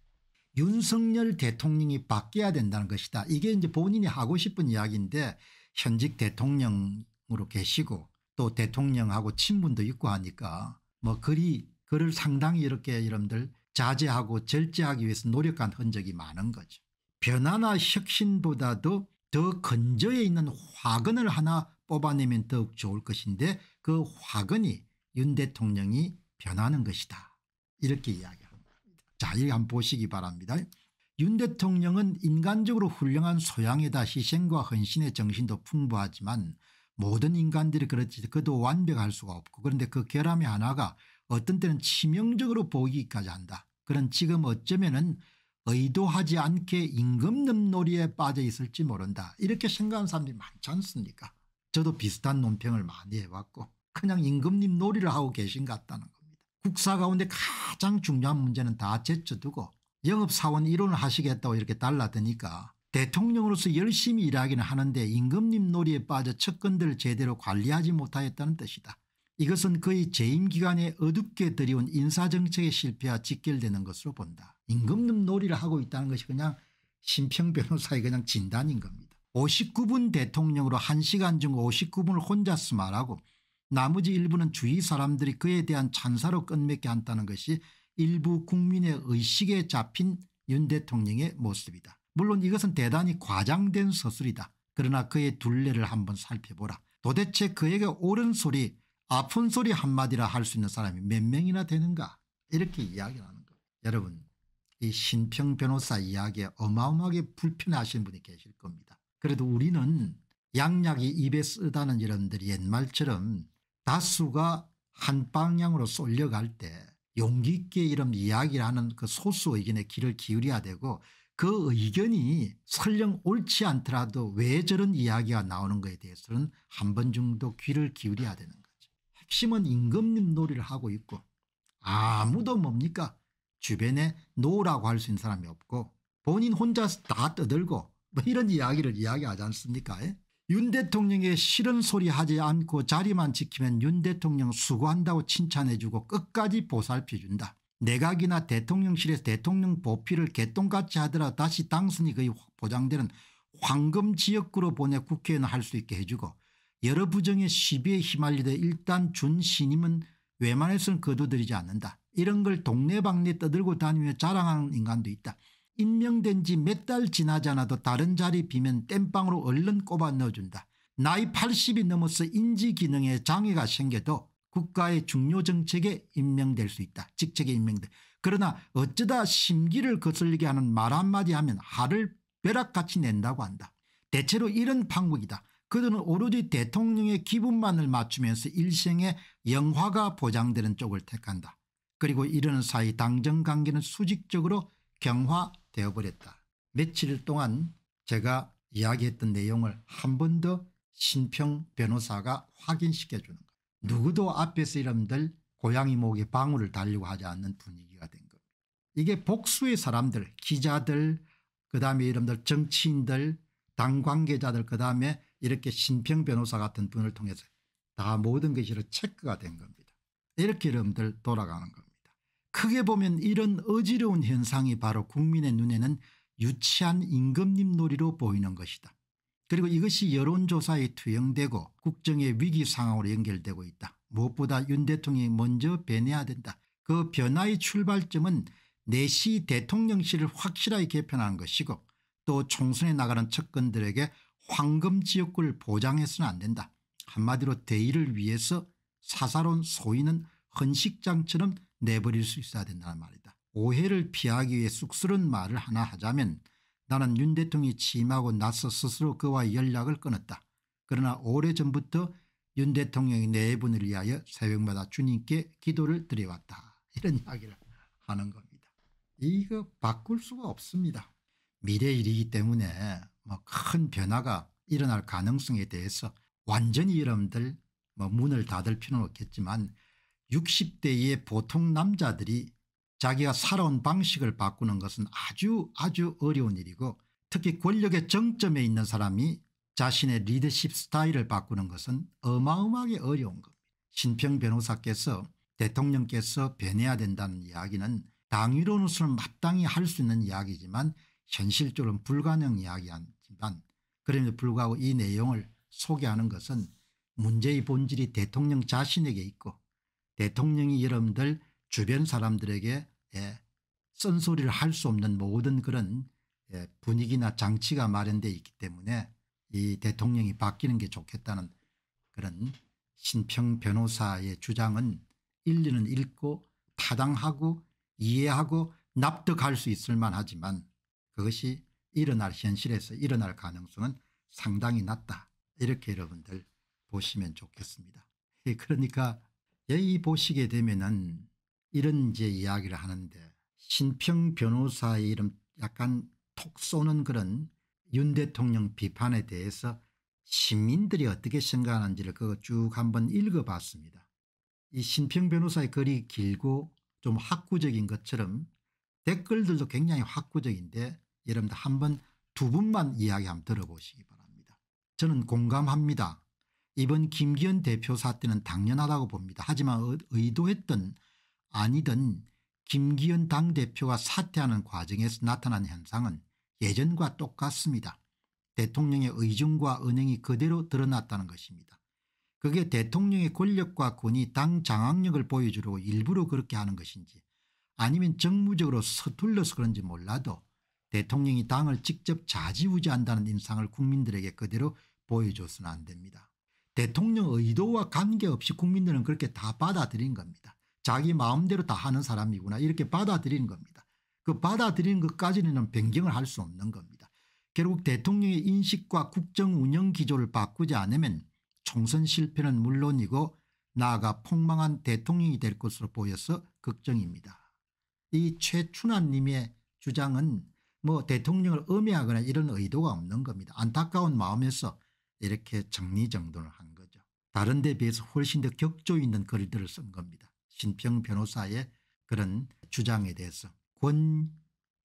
A: 윤석열 대통령이 바뀌어야 된다는 것이다. 이게 이제 본인이 하고 싶은 이야기인데 현직 대통령으로 계시고 또 대통령하고 친분도 있고 하니까 뭐 그리 그를 상당히 이렇게 여러분들 자제하고 절제하기 위해서 노력한 흔적이 많은 거죠. 변화나 혁신보다도 더 근저에 있는 화근을 하나 뽑아내면 더욱 좋을 것인데 그 화근이 윤 대통령이 변하는 것이다. 이렇게 이야기합니다. 자, 여기 한번 보시기 바랍니다. 윤 대통령은 인간적으로 훌륭한 소양에다 희생과 헌신의 정신도 풍부하지만 모든 인간들이 그렇지 그도 완벽할 수가 없고 그런데 그 결함의 하나가 어떤 때는 치명적으로 보이기까지 한다. 그런 지금 어쩌면 은 의도하지 않게 임금님놀이에 빠져 있을지 모른다 이렇게 생각하는 사람들이 많지 않습니까 저도 비슷한 논평을 많이 해왔고 그냥 임금님 놀이를 하고 계신 것 같다는 겁니다. 국사 가운데 가장 중요한 문제는 다 제쳐두고 영업사원 이론을 하시겠다고 이렇게 달라드니까 대통령으로서 열심히 일하기는 하는데 임금님 놀이에 빠져 측근들을 제대로 관리하지 못하였다는 뜻이다. 이것은 그의 재임 기간에 어둡게 들여온 인사정책의 실패와 직결되는 것으로 본다. 임금님 놀이를 하고 있다는 것이 그냥 심평 변호사의 그냥 진단인 겁니다. 59분 대통령으로 1시간 중 59분을 혼자 스말하고 나머지 일부는 주위 사람들이 그에 대한 찬사로 끝맺게 한다는 것이 일부 국민의 의식에 잡힌 윤 대통령의 모습이다. 물론 이것은 대단히 과장된 서술이다. 그러나 그의 둘레를 한번 살펴보라. 도대체 그에게 옳은 소리 아픈 소리 한마디라 할 수 있는 사람이 몇 명이나 되는가 이렇게 이야기를 하는 거예요. 여러분 이 신평 변호사 이야기에 어마어마하게 불편하신 분이 계실 겁니다. 그래도 우리는 양약이 입에 쓰다는 여러들이 옛말처럼 다수가 한 방향으로 쏠려갈 때 용기 있게 이런 이야기를 하는 그 소수 의견에 귀를 기울여야 되고 그 의견이 설령 옳지 않더라도 왜 저런 이야기가 나오는 것에 대해서는 한 번 정도 귀를 기울여야 되는 거예요. 핵심은 임금님 놀이를 하고 있고 아무도 뭡니까 주변에 노라고 할 수 있는 사람이 없고 본인 혼자 서다 떠들고 뭐 이런 이야기를 이야기하지 않습니까 에? 예? 윤 대통령의 싫은 소리 하지 않고 자리만 지키면 윤 대통령 수고한다고 칭찬해주고 끝까지 보살펴준다. 내각이나 대통령실에서 대통령 보필을 개똥같이 하더라 다시 당선이 거의 보장되는 황금 지역구로 보내 국회의원 할수 있게 해주고 여러 부정의 시비에 휘말리되 일단 준 신임은 웬만해서는 거둬들이지 않는다. 이런 걸 동네방네 떠들고 다니며 자랑하는 인간도 있다. 임명된 지 몇 달 지나지 않아도 다른 자리 비면 땜빵으로 얼른 꼽아 넣어준다. 나이 80이 넘어서 인지기능에 장애가 생겨도 국가의 중요 정책에 임명될 수 있다. 직책에 임명돼. 그러나 어쩌다 심기를 거슬리게 하는 말 한마디 하면 하를 벼락같이 낸다고 한다. 대체로 이런 방법이다. 그들은 오로지 대통령의 기분만을 맞추면서 일생의 영화가 보장되는 쪽을 택한다. 그리고 이러는 사이 당정관계는 수직적으로 경화되어 버렸다. 며칠 동안 제가 이야기했던 내용을 한 번 더 신평 변호사가 확인시켜 주는 것. 누구도 앞에서 이름들 고양이 목에 방울을 달리고 하지 않는 분위기가 된 것. 이게 복수의 사람들 기자들 그다음에 이름들 정치인들 당 관계자들 그다음에 이렇게 신평 변호사 같은 분을 통해서 다 모든 것이 체크가 된 겁니다. 이렇게 여러분들 돌아가는 겁니다. 크게 보면 이런 어지러운 현상이 바로 국민의 눈에는 유치한 임금님 놀이로 보이는 것이다. 그리고 이것이 여론조사에 투영되고 국정의 위기 상황으로 연결되고 있다. 무엇보다 윤 대통령이 먼저 변해야 된다. 그 변화의 출발점은 내시 대통령실을 확실하게 개편하 것이고 또 총선에 나가는 측근들에게 황금 지역구를 보장해서는 안 된다. 한마디로 대의를 위해서 사사로운 소인은 헌식장처럼 내버릴 수 있어야 된다는 말이다. 오해를 피하기 위해 쑥스러운 말을 하나 하자면 나는 윤 대통령이 취임하고 나서 스스로 그와 연락을 끊었다. 그러나 오래전부터 윤 대통령이 내분을 위하여 새벽마다 주님께 기도를 드려왔다. 이런 이야기를 하는 겁니다. 이거 바꿀 수가 없습니다. 미래 일이기 때문에 뭐큰 변화가 일어날 가능성에 대해서 완전히 여러분들 뭐 문을 닫을 필요는 없겠지만 60대의 보통 남자들이 자기가 살아온 방식을 바꾸는 것은 아주 아주 어려운 일이고 특히 권력의 정점에 있는 사람이 자신의 리더십 스타일을 바꾸는 것은 어마어마하게 어려운 겁니다. 신평 변호사께서 대통령께서 변해야 된다는 이야기는 당위로서는 마땅히 할 수 있는 이야기지만 현실적으로는 불가능 이야기하지만 그럼에도 불구하고 이 내용을 소개하는 것은 문제의 본질이 대통령 자신에게 있고 대통령이 여러분들 주변 사람들에게 예, 쓴소리를 할 수 없는 모든 그런 예, 분위기나 장치가 마련되어 있기 때문에 이 대통령이 바뀌는 게 좋겠다는 그런 신평 변호사의 주장은 일리는 읽고 타당하고 이해하고 납득할 수 있을 만하지만 그것이 일어날 현실에서 일어날 가능성은 상당히 낮다. 이렇게 여러분들 보시면 좋겠습니다. 예, 그러니까 여기 보시게 되면은 이런 이제 이야기를 하는데 신평 변호사의 이름 약간 톡 쏘는 그런 윤 대통령 비판에 대해서 시민들이 어떻게 생각하는지를 그거 쭉 한번 읽어봤습니다. 이 신평 변호사의 글이 길고 좀 학구적인 것처럼 댓글들도 굉장히 학구적인데 여러분들 한번두 분만 이야기 한번 들어보시기 바랍니다. 저는 공감합니다. 이번 김기현 대표 사태는 당연하다고 봅니다. 하지만 의도했던 아니든 김기현 당대표가 사퇴하는 과정에서 나타난 현상은 예전과 똑같습니다. 대통령의 의중과 은행이 그대로 드러났다는 것입니다. 그게 대통령의 권력과 권위 당 장악력을 보여주려고 일부러 그렇게 하는 것인지 아니면 정무적으로 서툴러서 그런지 몰라도 대통령이 당을 직접 좌지우지한다는 인상을 국민들에게 그대로 보여줘서는 안 됩니다. 대통령 의도와 관계없이 국민들은 그렇게 다 받아들인 겁니다. 자기 마음대로 다 하는 사람이구나 이렇게 받아들인 겁니다. 그 받아들인 것까지는 변경을 할 수 없는 겁니다. 결국 대통령의 인식과 국정운영 기조를 바꾸지 않으면 총선 실패는 물론이고 나아가 폭망한 대통령이 될 것으로 보여서 걱정입니다. 이 최춘환 님의 주장은 뭐 대통령을 음해하거나 이런 의도가 없는 겁니다. 안타까운 마음에서 이렇게 정리정돈을 한 거죠. 다른 데 비해서 훨씬 더 격조 있는 글들을 쓴 겁니다. 신평 변호사의 그런 주장에 대해서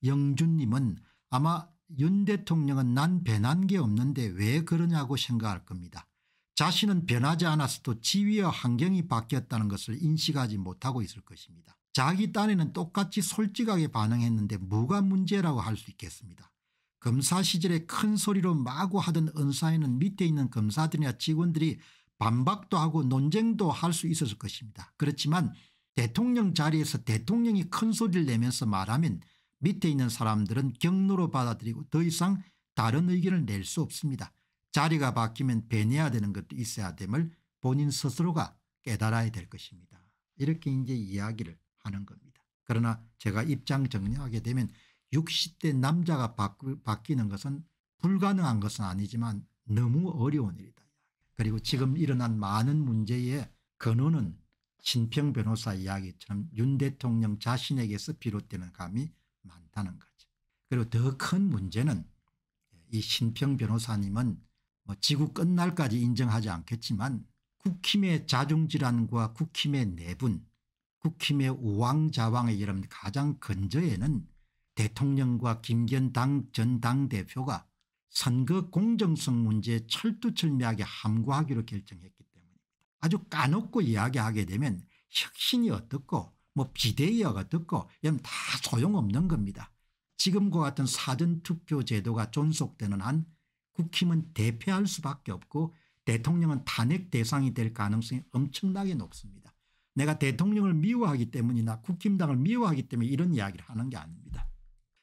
A: 권영준님은 아마 윤 대통령은 난 변한 게 없는데 왜 그러냐고 생각할 겁니다. 자신은 변하지 않았어도 지위와 환경이 바뀌었다는 것을 인식하지 못하고 있을 것입니다. 자기 딴에는 똑같이 솔직하게 반응했는데 뭐가 문제라고 할 수 있겠습니다. 검사 시절에 큰 소리로 마구 하던 은사에는 밑에 있는 검사들이나 직원들이 반박도 하고 논쟁도 할 수 있었을 것입니다. 그렇지만 대통령 자리에서 대통령이 큰 소리를 내면서 말하면 밑에 있는 사람들은 경로로 받아들이고 더 이상 다른 의견을 낼 수 없습니다. 자리가 바뀌면 변해야 되는 것도 있어야 됨을 본인 스스로가 깨달아야 될 것입니다. 이렇게 이제 이야기를 하는 겁니다. 그러나 제가 입장 정리하게 되면 60대 남자가 바뀌는 것은 불가능한 것은 아니지만 너무 어려운 일이다. 그리고 지금 일어난 많은 문제의 근원은 신평 변호사 이야기처럼 윤 대통령 자신에게서 비롯되는 감이 많다는 거죠. 그리고 더 큰 문제는 이 신평 변호사님은 뭐 지구 끝날까지 인정하지 않겠지만 국힘의 자중질환과 국힘의 내분 국힘의 우왕좌왕의 이름 가장 근저에는 대통령과 김견 당전 당대표가 선거 공정성 문제에 철두철미하게 함구하기로 결정했기 때문입니다. 아주 까놓고 이야기하게 되면 혁신이 어떻고 뭐 비대위가 어떻고 이런 다 소용없는 겁니다. 지금과 같은 사전투표 제도가 존속되는 한 국힘은 대패할 수밖에 없고 대통령은 탄핵 대상이 될 가능성이 엄청나게 높습니다. 내가 대통령을 미워하기 때문이나 국힘당을 미워하기 때문에 이런 이야기를 하는 게 아닙니다.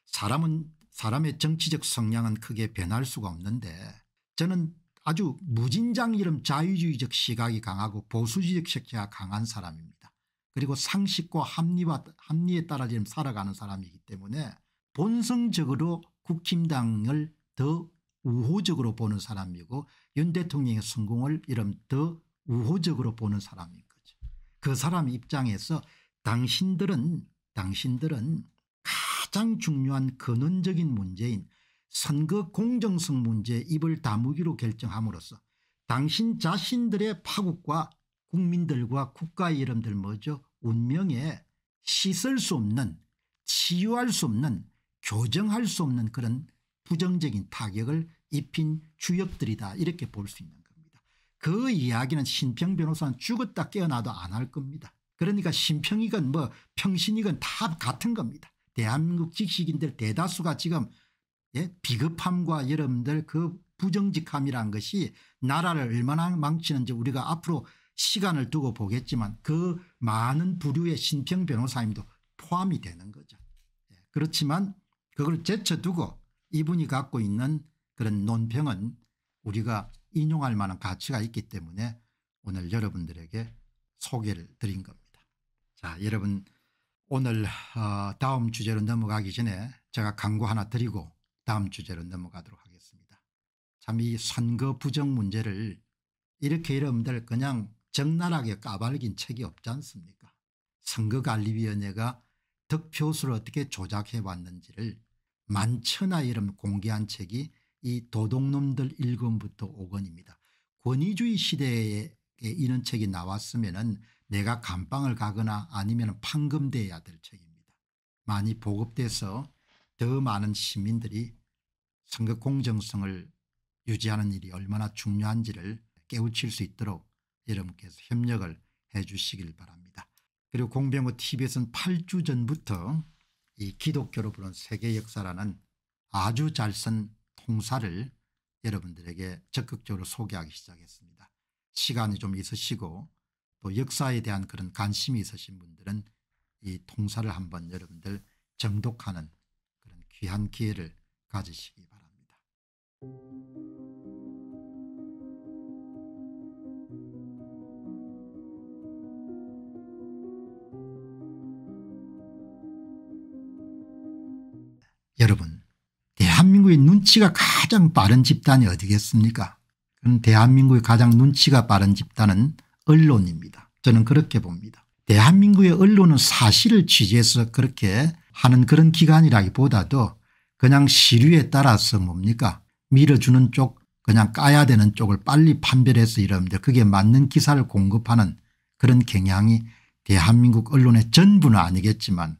A: 사람은 사람의 정치적 성향은 크게 변할 수가 없는데 저는 아주 무진장이름 자유주의적 시각이 강하고 보수주의적 시각이 강한 사람입니다. 그리고 상식과 합리와 합리에 따라 지금 살아가는 사람이기 때문에 본성적으로 국힘당을 더 우호적으로 보는 사람이고 윤 대통령의 성공을 이름 더 우호적으로 보는 사람이고 그 사람 입장에서 당신들은 당신들은 가장 중요한 근원적인 문제인 선거 공정성 문제에 입을 다무기로 결정함으로써 당신 자신들의 파국과 국민들과 국가의 이름들 뭐죠 운명에 씻을 수 없는 치유할 수 없는 교정할 수 없는 그런 부정적인 타격을 입힌 주역들이다 이렇게 볼 수 있는 그 이야기는 신평 변호사는 죽었다 깨어나도 안 할 겁니다. 그러니까 신평이건 뭐 평신이건 다 같은 겁니다. 대한민국 직식인들 대다수가 지금 예? 비겁함과 여러분들 그 부정직함이란 것이 나라를 얼마나 망치는지 우리가 앞으로 시간을 두고 보겠지만 그 많은 부류의 신평 변호사님도 포함이 되는 거죠. 예. 그렇지만 그걸 제쳐두고 이분이 갖고 있는 그런 논평은 우리가 인용할 만한 가치가 있기 때문에 오늘 여러분들에게 소개를 드린 겁니다. 자 여러분 오늘 어 다음 주제로 넘어가기 전에 제가 광고 하나 드리고 다음 주제로 넘어가도록 하겠습니다. 참 이 선거 부정 문제를 이렇게 여러분들 그냥 적나라하게 까발긴 책이 없지 않습니까 선거관리위원회가 득표수를 어떻게 조작해 왔는지를 만천하 이름 공개한 책이 이 도둑놈들 1권부터 5권입니다. 권위주의 시대에 이런 책이 나왔으면 은 내가 감방을 가거나 아니면 판금돼야 될 책입니다. 많이 보급돼서 더 많은 시민들이 선거 공정성을 유지하는 일이 얼마나 중요한지를 깨우칠 수 있도록 여러분께서 협력을 해 주시길 바랍니다. 그리고 공병호 tv에서는 8주 전부터 이 기독교로 부른 세계 역사라는 아주 잘쓴 통사를 여러분들에게 적극적으로 소개하기 시작했습니다. 시간이 좀 있으시고 또 역사에 대한 그런 관심이 있으신 분들은 이 통사를 한번 여러분들 정독하는 그런 귀한 기회를 가지시기 바랍니다. 여러분 대한민국의 눈치가 가장 빠른 집단이 어디겠습니까 그럼 대한민국의 가장 눈치가 빠른 집단은 언론입니다. 저는 그렇게 봅니다. 대한민국의 언론은 사실을 취재해서 그렇게 하는 그런 기관이라기보다도 그냥 시류에 따라서 뭡니까 밀어주는 쪽 그냥 까야 되는 쪽을 빨리 판별해서 이러는데 그게 맞는 기사를 공급하는 그런 경향이 대한민국 언론의 전부는 아니겠지만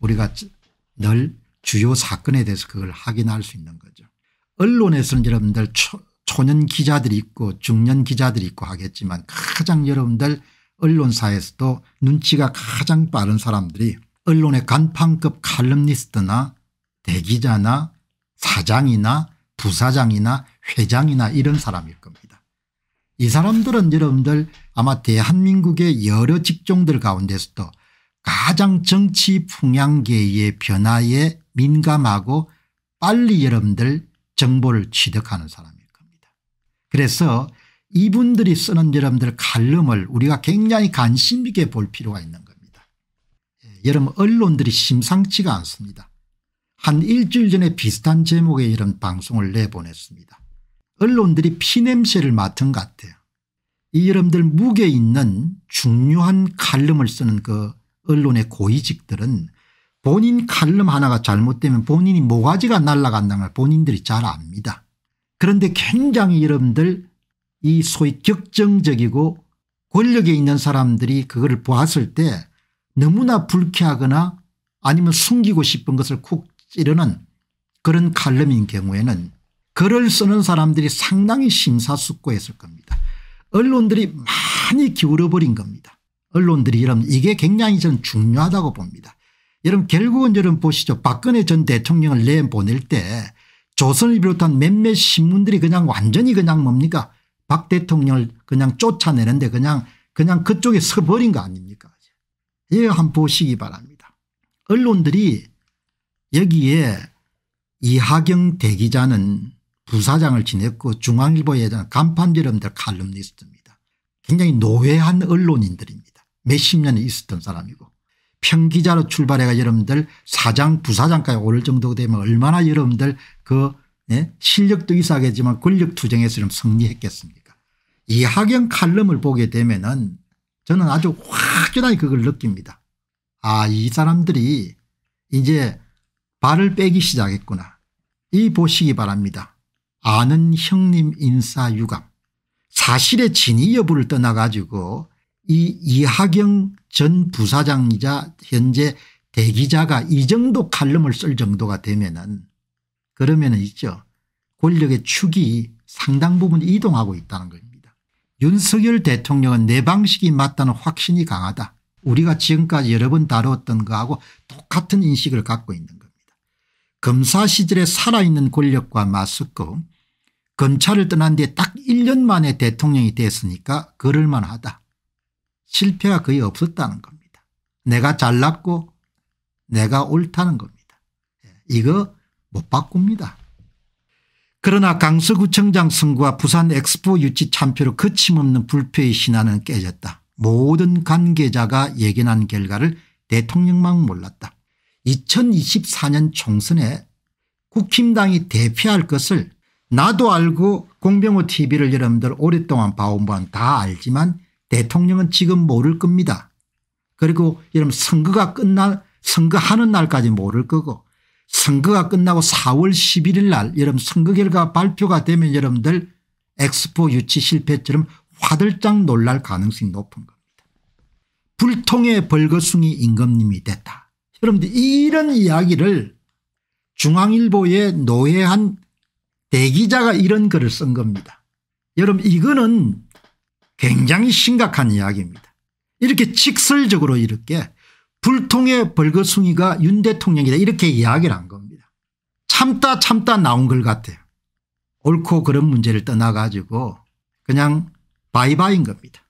A: 우리가 늘 주요 사건에 대해서 그걸 확인할 수 있는 거죠. 언론에서는 여러분들 초, 초년 기자들이 있고 중년 기자들이 있고 하겠지만 가장 여러분들 언론사에서도 눈치가 가장 빠른 사람들이 언론의 간판급 칼럼니스트나 대기자나 사장이나 부사장이나 회장이나 이런 사람일 겁니다. 이 사람들은 여러분들 아마 대한민국의 여러 직종들 가운데서도 가장 정치 풍향계의 변화에 민감하고 빨리 여러분들 정보를 취득하는 사람일 겁니다. 그래서 이분들이 쓰는 여러분들 칼럼을 우리가 굉장히 관심 있게 볼 필요가 있는 겁니다. 예, 여러분 언론들이 심상치가 않습니다. 한 일주일 전에 비슷한 제목의 이런 방송을 내보냈습니다. 언론들이 피냄새를 맡은 것 같아요. 이 여러분들 무게 있는 중요한 칼럼을 쓰는 그 언론의 고위직들은 본인 칼럼 하나가 잘못되면 본인이 모가지가 날아간다는 걸 본인들이 잘 압니다. 그런데 굉장히 여러분들 이 소위 격정적이고 권력에 있는 사람들이 그거를 보았을 때 너무나 불쾌하거나 아니면 숨기고 싶은 것을 콕 찌르는 그런 칼럼인 경우에는 글을 쓰는 사람들이 상당히 심사숙고했을 겁니다. 언론들이 많이 기울어버린 겁니다. 언론들이 이런 이게 굉장히 저는 중요하다고 봅니다. 여러분 결국은 여러분 보시죠. 박근혜 전 대통령을 내보낼 때 조선을 비롯한 몇몇 신문들이 그냥 완전히 그냥 뭡니까 박 대통령을 그냥 쫓아내는데 그냥 그냥 그쪽에 서버린 거 아닙니까 이거 예, 한번 보시기 바랍니다. 언론들이 여기에 이하경 대기자는 부사장을 지냈고 중앙일보에 간판 여러들 칼럼니스트입니다. 굉장히 노회한 언론인들입니다. 몇십 년에 있었던 사람이고 평기자로 출발해가 여러분들 사장 부사장까지 오를 정도 되면 얼마나 여러분들 그 예? 실력도 이상하겠지만 권력 투쟁에서 승리했겠습니까 이학경 칼럼을 보게 되면 은 저는 아주 확연하게 그걸 느낍니다. 아이 사람들이 이제 발을 빼기 시작했구나. 이 보시기 바랍니다. 아는 형님 인사 유감 사실의 진위 여부를 떠나가지고 이 이하경 전 부사장이자 현재 대기자가 이 정도 칼럼을 쓸 정도가 되면은 그러면은 있죠. 권력의 축이 상당 부분 이동하고 있다는 겁니다. 윤석열 대통령은 내 방식이 맞다는 확신이 강하다. 우리가 지금까지 여러 번 다루었던 거하고 똑같은 인식을 갖고 있는 겁니다. 검사 시절에 살아있는 권력과 맞섰고 검찰을 떠난 뒤에 딱 1년 만에 대통령이 됐으니까 그럴만하다. 실패가 거의 없었다는 겁니다. 내가 잘났고 내가 옳다는 겁니다. 예, 이거 못 바꿉니다. 그러나 강서구청장 선거와 부산 엑스포 유치 참패로 거침없는 불패의 신화는 깨졌다. 모든 관계자가 예견한 결과를 대통령만 몰랐다. 2024년 총선에 국힘당이 대표할 것을 나도 알고 공병호 tv를 여러분들 오랫동안 봐온 분 다 알지만 대통령은 지금 모를 겁니다. 그리고 여러분 선거가 끝날 선거하는 날까지 모를 거고 선거가 끝나고 4월 11일 날 여러분 선거 결과 발표가 되면 여러분들 엑스포 유치 실패처럼 화들짝 놀랄 가능성이 높은 겁니다. 불통의 벌거숭이 임금님이 됐다. 여러분들 이런 이야기를 중앙일보의 노예한 대기자가 이런 글을 쓴 겁니다. 여러분 이거는 굉장히 심각한 이야기입니다. 이렇게 직설적으로 이렇게 불통의 벌거숭이가 윤 대통령이다 이렇게 이야기를 한 겁니다. 참다 참다 나온 걸 같아요. 옳고 그런 문제를 떠나가지고 그냥 바이바인 이 겁니다.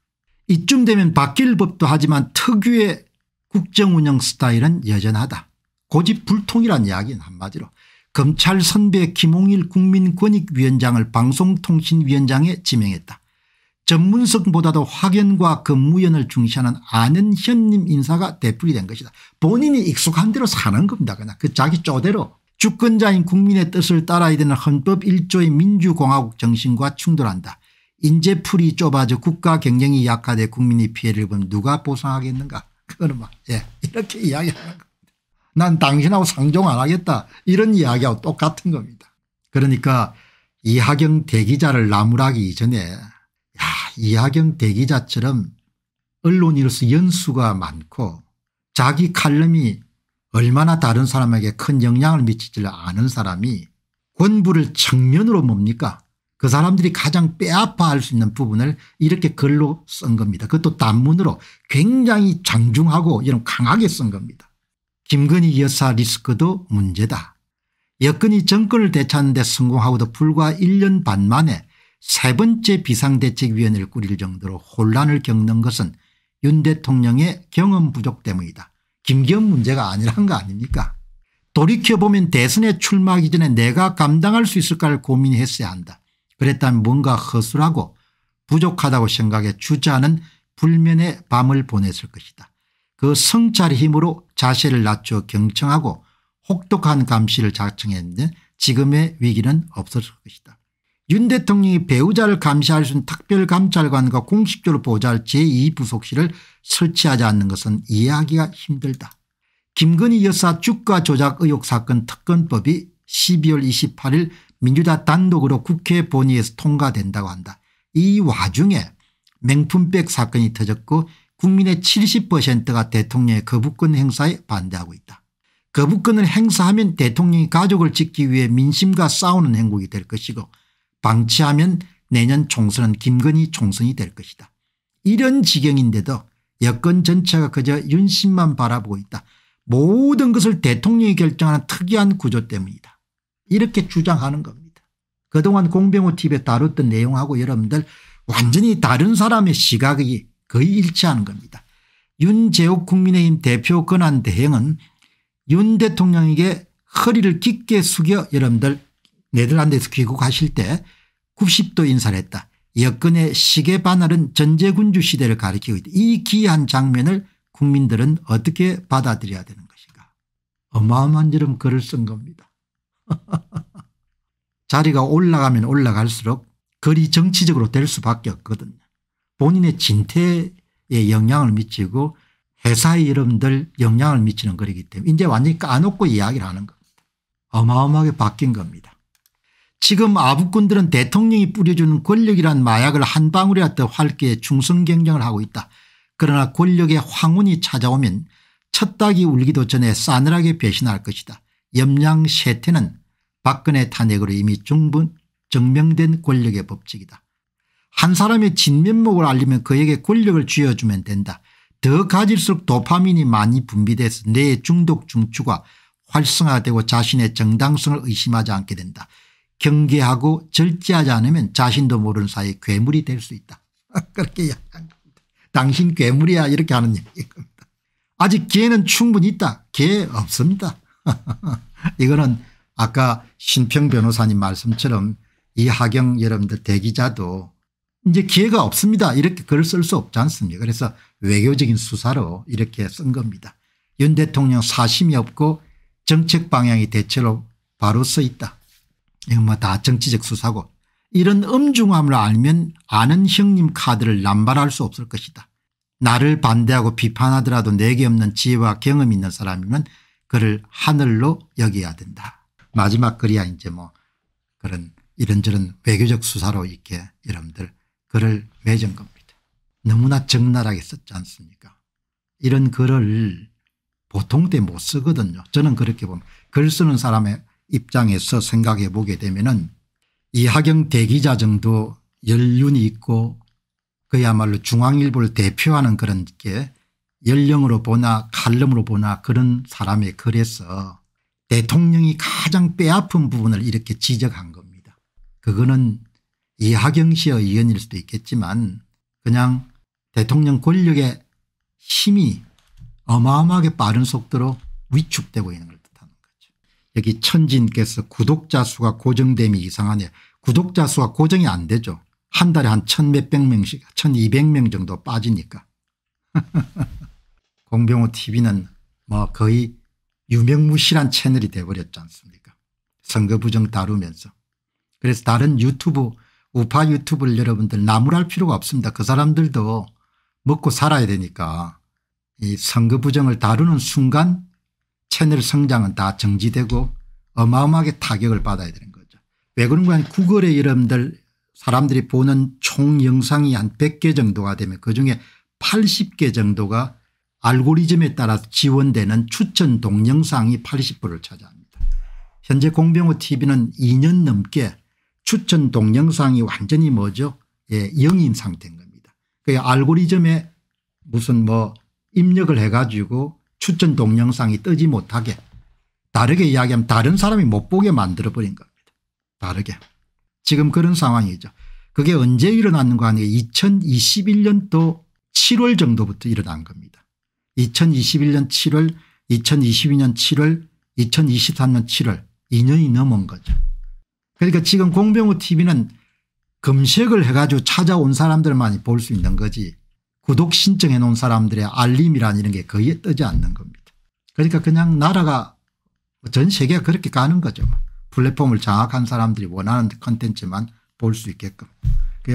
A: 이쯤 되면 바뀔 법도 하지만 특유의 국정운영 스타일은 여전하다. 고집불통이란 이야기는 한마디로 검찰 선배 김홍일 국민권익위원장을 방송통신위원장에 지명했다. 전문성보다도 확연과 근무연을 중시하는 아는 현님 인사가 대풀이 된 것이다. 본인이 익숙한 대로 사는 겁니다. 그냥 그 자기 쪼대로 주권자인 국민의 뜻을 따라야 되는 헌법 1조의 민주공화국 정신과 충돌한다. 인재풀이 좁아져 국가 경쟁이 약화돼 국민이 피해를 보면 누가 보상하겠는가 그거는 막 예, 이렇게 이야기하는 겁난 당신하고 상종 안 하겠다 이런 이야기하고 똑같은 겁니다. 그러니까 이하경 대기자를 나무라기 이전에 야, 이하경 대기자처럼 언론으로서 연수가 많고 자기 칼럼이 얼마나 다른 사람에게 큰 영향을 미치지를 않은 사람이 권부를 측면으로 뭡니까 그 사람들이 가장 빼앗아할 수 있는 부분을 이렇게 글로 쓴 겁니다. 그것도 단문으로 굉장히 장중하고 이런 강하게 쓴 겁니다. 김건희 여사 리스크도 문제다. 여건이 정권을 되찾는 데 성공하고도 불과 1년 반 만에 세 번째 비상대책위원회를 꾸릴 정도로 혼란을 겪는 것은 윤 대통령의 경험 부족 때문이다. 김기현 문제가 아니란 거 아닙니까 돌이켜보면 대선에 출마하기 전에 내가 감당할 수 있을까를 고민했어야 한다. 그랬다면 뭔가 허술하고 부족하다고 생각해 주저하는 불면의 밤을 보냈을 것이다. 그 성찰의 힘으로 자세를 낮춰 경청하고 혹독한 감시를 자청했는데 지금의 위기는 없었을 것이다. 윤 대통령이 배우자를 감시할 수 있는 특별감찰관과 공식적으로 보좌할 제2부속실을 설치하지 않는 것은 이해하기가 힘들다. 김건희 여사 주가 조작 의혹 사건 특검법이 12월 28일 민주당 단독으로 국회 본회의에서 통과된다고 한다. 이 와중에 맹품백 사건이 터졌고 국민의 70%가 대통령의 거부권 행사에 반대하고 있다. 거부권을 행사하면 대통령이 가족을 지키기 위해 민심과 싸우는 행국이 될 것이고 방치하면 내년 총선은 김건희 총선이 될 것이다. 이런 지경인데도 여권 전체가 그저 윤심만 바라보고 있다. 모든 것을 대통령이 결정하는 특이한 구조 때문이다. 이렇게 주장하는 겁니다. 그동안 공병호 TV에 다뤘던 내용하고 여러분들 완전히 다른 사람의 시각이 거의 일치하는 겁니다. 윤재욱 국민의힘 대표 권한 대행은 윤 대통령에게 허리를 깊게 숙여 여러분들 네덜란드에서 귀국하실 때 90도 인사를 했다. 여건의 시계 반할은 전제군주 시대를 가리키고 있다. 이 기이한 장면을 국민들은 어떻게 받아들여야 되는 것인가. 어마어마한 지름 글을 쓴 겁니다. 자리가 올라가면 올라갈수록 글이 정치적으로 될 수밖에 없거든요. 본인의 진퇴에 영향을 미치고 회사의 이름들 영향을 미치는 글이기 때문에 이제 완전히 까놓고 이야기를 하는 겁니다. 어마어마하게 바뀐 겁니다. 지금 아부꾼들은 대통령이 뿌려주는 권력이란 마약을 한 방울이라도 활기에 충성경쟁을 하고 있다. 그러나 권력의 황혼이 찾아오면 첫 닭이 울기도 전에 싸늘하게 배신할 것이다. 염량 세태는 박근혜 탄핵으로 이미 중분 증명된 권력의 법칙이다. 한 사람의 진면목을 알리면 그에게 권력을 쥐어주면 된다. 더 가질수록 도파민이 많이 분비돼서 뇌의 중독 중추가 활성화되고 자신의 정당성을 의심하지 않게 된다. 경계하고 절제하지 않으면 자신도 모르는 사이에 괴물이 될 수 있다. 그렇게 약한 겁니다. 당신 괴물이야 이렇게 하는 얘기입니다. 아직 기회는 충분히 있다. 기회 없습니다. 이거는 아까 신평 변호사님 말씀처럼 이 하경 여러분들 대기자도 이제 기회가 없습니다. 이렇게 글을 쓸 수 없지 않습니까 그래서 외교적인 수사로 이렇게 쓴 겁니다. 윤 대통령 사심이 없고 정책 방향이 대체로 바로 서 있다. 이건 뭐다 정치적 수사고 이런 엄중함을 알면 아는 형님 카드를 남발할 수 없을 것이다. 나를 반대하고 비판하더라도 내게 없는 지혜와 경험이 있는 사람이면 그를 하늘로 여겨야 된다. 마지막 글이야 이제 뭐 그런 이런저런 외교적 수사로 이렇게 여러분들 글을 맺은 겁니다. 너무나 적나라하게 썼지 않습니까 이런 글을 보통 때 못 쓰거든요. 저는 그렇게 보면 글 쓰는 사람의 입장에서 생각해 보게 되면 이하경 대기자 정도 연륜이 있고 그야말로 중앙일보를 대표하는 그런 게 연령으로 보나 칼럼으로 보나 그런 사람의 글에서 대통령이 가장 빼아픈 부분을 이렇게 지적한 겁니다. 그거는 이하경 씨의 의견일 수도 있겠지만 그냥 대통령 권력의 힘이 어마어마하게 빠른 속도로 위축되고 있는 겁니다. 여기 천진께서 구독자 수가 고정됨이 이상하네. 구독자 수가 고정이 안 되죠. 한 달에 한 천 몇 백 명씩 천이백 명 정도 빠지니까. 공병호 tv는 뭐 거의 유명무실한 채널이 돼버렸지 않습니까 선거 부정 다루면서. 그래서 다른 유튜브 우파 유튜브를 여러분들 나무랄 필요가 없습니다. 그 사람들도 먹고 살아야 되니까 이 선거 부정을 다루는 순간 채널 성장은 다 정지되고 어마어마하게 타격을 받아야 되는 거죠. 왜 그런가 하면 구글의 여러분들 사람들이 보는 총 영상이 한 100개 정도가 되면 그중에 80개 정도가 알고리즘에 따라 서 지원되는 추천 동영상이 80%를 차지합니다. 현재 공병호 tv는 2년 넘게 추천 동영상이 완전히 뭐죠 예, 영인 상태인 겁니다. 그 알고리즘에 무슨 뭐 입력을 해가지고 추천 동영상이 뜨지 못하게 다르게 이야기하면 다른 사람이 못 보게 만들어버린 겁니다. 다르게. 지금 그런 상황이죠. 그게 언제 일어났는가 하는 게 2021년도 7월 정도부터 일어난 겁니다. 2021년 7월 2022년 7월 2023년 7월 2년이 넘은 거죠. 그러니까 지금 공병호 tv는 검색을 해가지고 찾아온 사람들만이 볼 수 있는 거지 구독 신청해 놓은 사람들의 알림이란 이런 게 거의 뜨지 않는 겁니다. 그러니까 그냥 나라가 전 세계가 그렇게 가는 거죠. 뭐 플랫폼을 장악한 사람들이 원하는 컨텐츠만 볼 수 있게끔.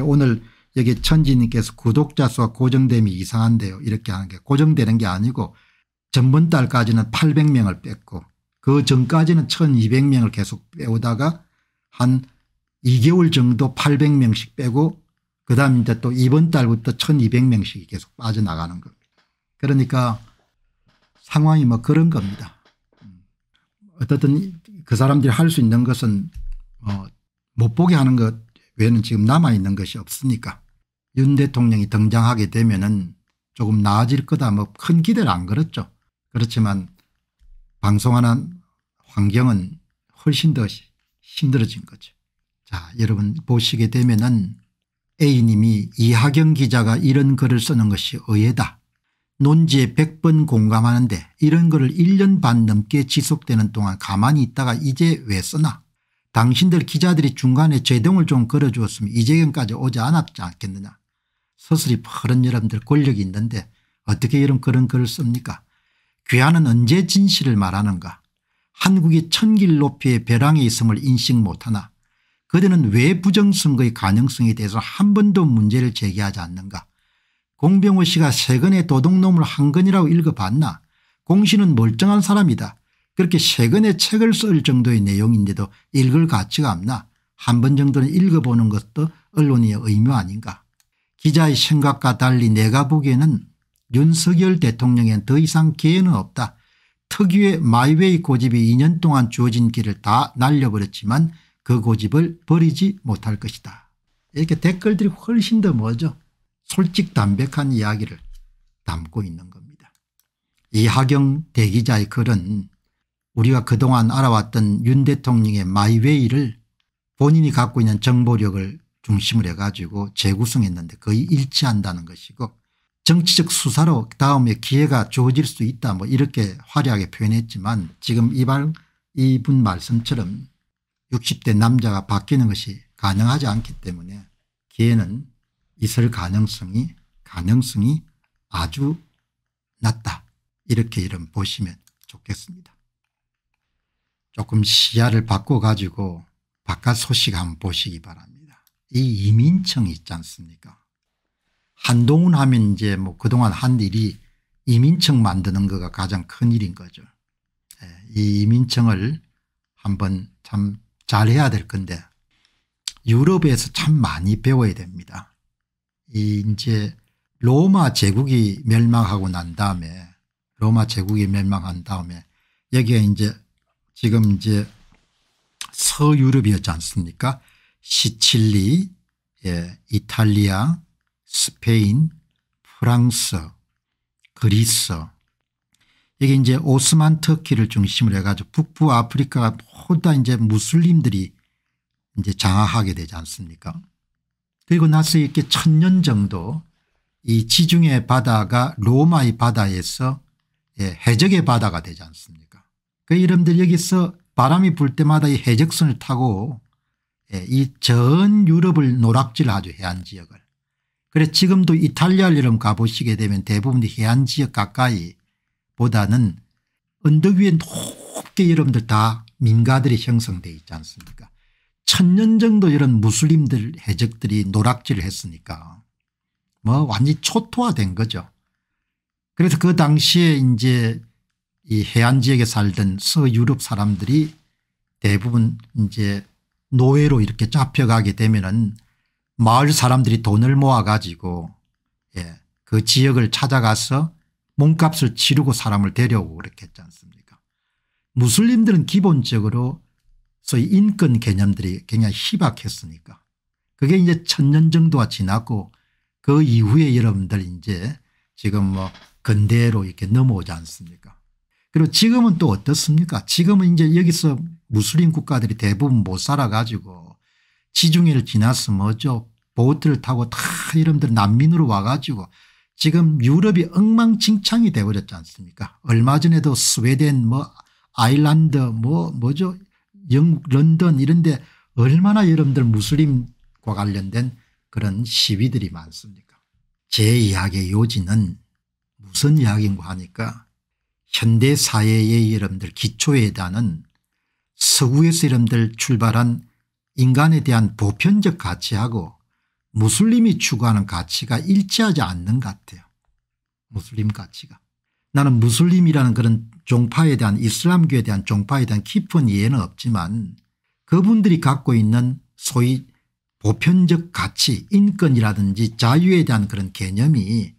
A: 오늘 여기 천지님께서 구독자 수가 고정됨이 이상한데요. 이렇게 하는 게 고정되는 게 아니고 전번 달까지는 800명을 뺐고 그 전까지는 1200명을 계속 빼오다가 한 2개월 정도 800명씩 빼고 그다음 이제 또 이번 달부터 1200명씩이 계속 빠져나가는 겁니다. 그러니까 상황이 뭐 그런 겁니다. 어쨌든 그 사람들이 할 수 있는 것은 어못 뭐 보게 하는 것 외에는 지금 남아있는 것이 없으니까 윤 대통령이 등장하게 되면은 조금 나아질 거다 뭐 큰 기대를 안 걸었죠. 그렇지만 방송하는 환경은 훨씬 더 힘들어진 거죠. 자 여러분 보시게 되면은 A님이 이하경 기자가 이런 글을 쓰는 것이 의외다. 논지에 100번 공감하는데 이런 글을 1년 반 넘게 지속되는 동안 가만히 있다가 이제 왜 쓰나. 당신들 기자들이 중간에 제동을 좀 걸어주었으면 이재경까지 오지 않았지 않겠느냐. 서슬이 퍼른 여러분들 권력이 있는데 어떻게 이런 그런 글을 씁니까. 귀하는 언제 진실을 말하는가. 한국이 천길 높이의 벼랑에 있음을 인식 못하나 그들은 왜 부정선거의 가능성에 대해서 한 번도 문제를 제기하지 않는가 공병호 씨가 세근의 도둑놈을 한 건이라고 읽어봤나 공신은 멀쩡한 사람이다 그렇게 세근의 책을 쓸 정도의 내용인데도 읽을 가치가 없나 한 번 정도는 읽어보는 것도 언론의 의무 아닌가 기자의 생각과 달리 내가 보기에는 윤석열 대통령엔 더 이상 기회는 없다 특유의 마이웨이 고집이 2년 동안 주어진 길을 다 날려버렸지만 그 고집을 버리지 못할 것이다. 이렇게 댓글들이 훨씬 더 뭐죠 솔직 담백한 이야기를 담고 있는 겁니다. 이하경 대기자의 글은 우리가 그동안 알아왔던 윤 대통령의 마이웨이를 본인이 갖고 있는 정보력을 중심으 해가지고 재구성했는데 거의 일치한다는 것이고 정치적 수사로 다음에 기회가 주어질 수 있다 뭐 이렇게 화려하게 표현했지만 지금 이발 이분 말씀처럼 60대 남자가 바뀌는 것이 가능하지 않기 때문에 기회는 있을 가능성이 가능성이 아주 낮다 이렇게 이름 보시면 좋겠습니다. 조금 시야를 바꿔가지고 바깥 소식 한번 보시기 바랍니다. 이 이민청 있지 않습니까 한동훈 하면 이제 뭐 그동안 한 일이 이민청 만드는 거가 가장 큰 일인 거죠. 예, 이 이민청을 한번 참 잘해야 될 건데 유럽에서 참 많이 배워야 됩니다. 이 이제 로마 제국이 멸망하고 난 다음에 로마 제국이 멸망한 다음에 여기에 이제 지금 이제 서유럽이었지 않습니까 시칠리 예, 이탈리아 스페인 프랑스 그리스 이게 이제 오스만 터키를 중심으로 해가지고 북부 아프리카가 모두 다 이제 무슬림들이 이제 장악하게 되지 않습니까? 그리고 나서 이렇게 천 년 정도 이 지중해 바다가 로마의 바다에서 예, 해적의 바다가 되지 않습니까? 그 이름들 여기서 바람이 불 때마다 이 해적선을 타고 예, 이전 유럽을 노락질하죠 해안 지역을. 그래 지금도 이탈리아 이름 가보시게 되면 대부분 이 해안 지역 가까이 보다는 언덕 위에 높게 여러분들 다 민가들이 형성되어 있지 않습니까 천년 정도 이런 무슬림들 해적들이 노락질을 했으니까 뭐 완전히 초토화된 거죠. 그래서 그 당시에 이제 이 해안 지역에 살던 서유럽 사람들이 대부분 이제 노예로 이렇게 잡혀가게 되면은 마을 사람들이 돈을 모아 가지고 예, 그 지역을 찾아가서 몸값을 치르고 사람을 데려오고 그렇게 했지 않습니까 무슬림들은 기본적으로 소위 인권 개념들이 굉장히 희박했으니까 그게 이제 천 년 정도가 지났고 그 이후에 여러분들 이제 지금 뭐 근대로 이렇게 넘어오지 않습니까 그리고 지금은 또 어떻습니까 지금은 이제 여기서 무슬림 국가들이 대부분 못 살아가지고 지중해를 지나서 뭐죠 보트를 타고 다 여러분들 난민으로 와가지고 지금 유럽이 엉망진창이 되어버렸지 않습니까 얼마 전에도 스웨덴 뭐 아일랜드 뭐 뭐죠 영국 런던 이런 데 얼마나 여러분들 무슬림과 관련된 그런 시위들이 많습니까 제 이야기의 요지는 무슨 이야기인고 하니까 현대사회의 여러분들 기초에 대한 서구에서 여러분들 출발한 인간에 대한 보편적 가치하고 무슬림이 추구하는 가치가 일치하지 않는 것 같아요. 무슬림 가치가. 나는 무슬림이라는 그런 종파에 대한 이슬람교에 대한 종파에 대한 깊은 이해는 없지만 그분들이 갖고 있는 소위 보편적 가치 인권이라든지 자유에 대한 그런 개념이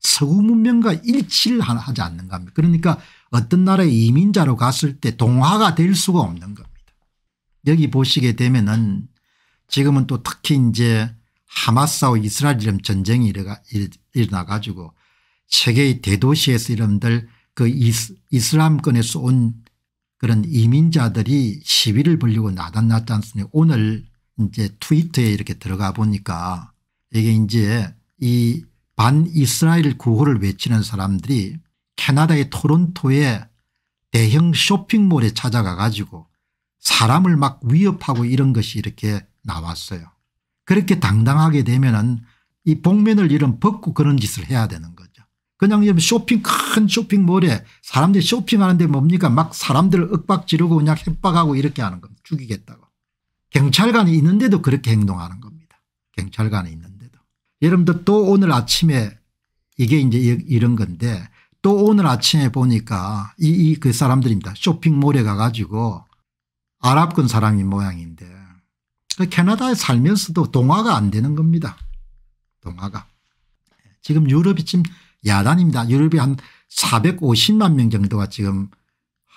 A: 서구 문명과 일치를 하지 않는 겁니다. 그러니까 어떤 나라에 이민자로 갔을 때 동화가 될 수가 없는 겁니다. 여기 보시게 되면은 지금은 또 특히 이제 하마스와 이스라엘 이름 전쟁이 일어나 가지고 세계의 대도시에서 이름들 그 이스, 이슬람권에서 온 그런 이민자들이 시위를 벌리고 나단났지 않습니까 오늘 이제 트위터에 이렇게 들어가 보니까 이게 이제 이 반이스라엘 구호를 외치는 사람들이 캐나다의 토론토에 대형 쇼핑몰에 찾아가 가지고 사람을 막 위협하고 이런 것이 이렇게 나왔어요. 그렇게 당당하게 되면은 이 복면을 잃은 벗고 그런 짓을 해야 되는 거죠. 그냥 쇼핑 큰 쇼핑몰에 사람들이 쇼핑하는데 뭡니까 막 사람들을 억박 지르고 그냥 협박하고 이렇게 하는 겁니다. 죽이겠다고. 경찰관이 있는데도 그렇게 행동하는 겁니다. 경찰관이 있는데도. 여러분들 또 오늘 아침에 이게 이제 이런 건데 또 오늘 아침에 보니까 이 그 사람들입니다. 쇼핑몰에 가가지고 아랍권 사람이 모양인데 캐나다에 살면서도 동화가 안 되는 겁니다. 동화가. 지금 유럽이 지금 야단입니다. 유럽이 한 450만 명 정도가 지금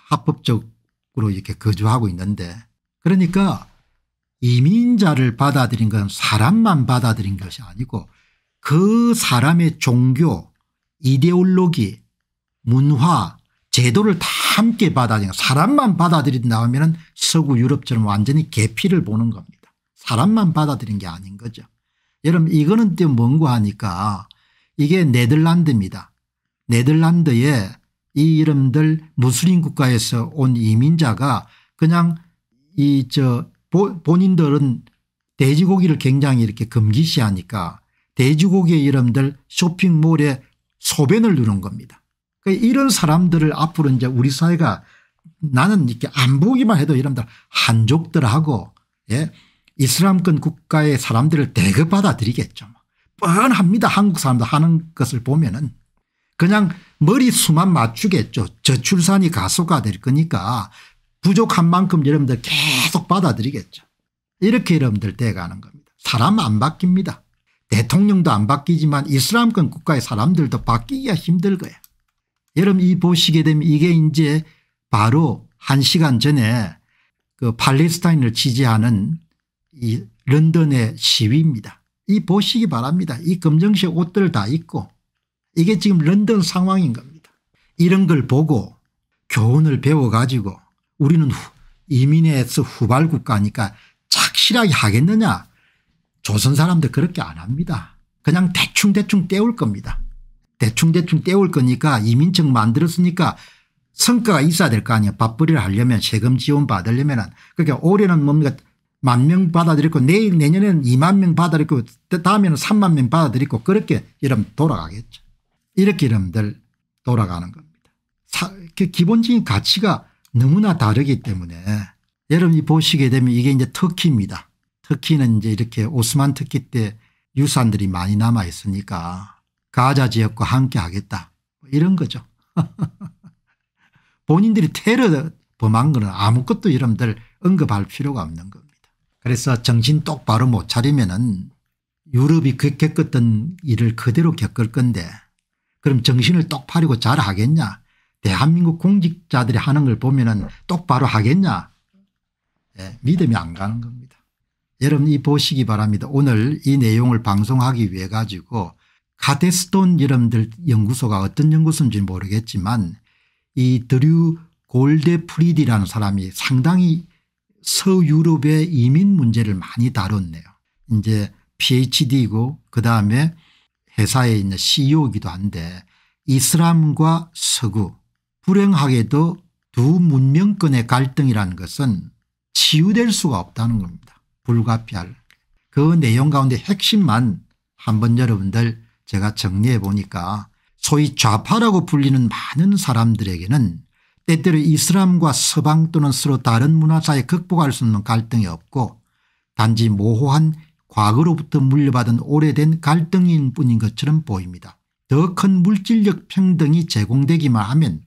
A: 합법적으로 이렇게 거주하고 있는데 그러니까 이민자를 받아들인 건 사람만 받아들인 것이 아니고 그 사람의 종교 이데올로기 문화 제도를 다 함께 받아들인 사람만 받아들인다 하면 은 서구 유럽처럼 완전히 개피를 보는 겁니다. 사람만 받아들인 게 아닌 거죠. 여러분 이거는 또 뭔고 하니까 이게 네덜란드입니다. 네덜란드에 이 이름들 무슬림 국가에서 온 이민자가 그냥 이 저 본인들은 돼지고기를 굉장히 이렇게 금기시하니까 돼지고기의 이름들 쇼핑몰에 소변을 누른 겁니다. 그러니까 이런 사람들을 앞으로 이제 우리 사회가 나는 이렇게 안 보기만 해도 이런들 한족들하고 예 이슬람권 국가의 사람들을 대거 받아들이겠죠. 뭐. 뻔합니다. 한국 사람들 하는 것을 보면은 그냥 머리 수만 맞추겠죠. 저출산이 가소가 될 거니까 부족한 만큼 여러분들 계속 받아들이겠죠. 이렇게 여러분들 돼가는 겁니다. 사람 안 바뀝니다. 대통령도 안 바뀌지만 이슬람권 국가의 사람들도 바뀌기가 힘들 거예요. 여러분 이 보시게 되면 이게 이제 바로 한 시간 전에 그 팔레스타인을 지지하는 이 런던의 시위입니다. 이 보시기 바랍니다. 이 검정색 옷들 다 입고 이게 지금 런던 상황인 겁니다. 이런 걸 보고 교훈을 배워가지고 우리는 후, 이민에서 후발국가니까 착실하게 하겠느냐 조선 사람들 그렇게 안 합니다. 그냥 대충대충 때울 겁니다. 대충대충 때울 거니까 이민청 만들었으니까 성과가 있어야 될 거아니에요 밥벌이를 하려면 세금 지원 받으려면 그러니까 올해는 뭡니까 만명받아들이고 내일 내년에는 2만 명 받아들였고 다음에는 3만 명받아들이고 그렇게 여러분 돌아가겠죠. 이렇게 여러분들 돌아가는 겁니다. 사, 그 기본적인 가치가 너무나 다르기 때문에 여러분이 보시게 되면 이게 이제 터키입니다. 터키는 이제 이렇게 오스만 터키 때 유산들이 많이 남아 있으니까 가자 지역과 함께 하겠다 뭐 이런 거죠. 본인들이 테러 범한 거는 아무것도 여러분들 언급할 필요가 없는 거예요. 그래서 정신 똑바로 못 차리면은 유럽이 그 겪었던 일을 그대로 겪을 건데 그럼 정신을 똑바르고 잘 하겠냐 대한민국 공직자들이 하는 걸 보면은 똑바로 하겠냐 예, 믿음이 안 가는 겁니다. 여러분 이 보시기 바랍니다. 오늘 이 내용을 방송하기 위해 가지고 카데스톤 여러분들 연구소가 어떤 연구소인지 모르겠지만 이 드류 골데프리디라는 사람이 상당히 서유럽의 이민 문제를 많이 다뤘네요. 이제 phd이고 그다음에 회사에 있는 CEO이기도 한데 이슬람과 서구 불행하게도 두 문명권의 갈등이라는 것은 치유될 수가 없다는 겁니다. 불가피할 그 내용 가운데 핵심만 한번 여러분들 제가 정리해 보니까 소위 좌파라고 불리는 많은 사람들에게는 때때로 이슬람과 서방 또는 서로 다른 문화 사이 극복할 수 없는 갈등이 없고 단지 모호한 과거로부터 물려받은 오래된 갈등인 뿐인 것처럼 보입니다. 더 큰 물질력 평등이 제공되기만 하면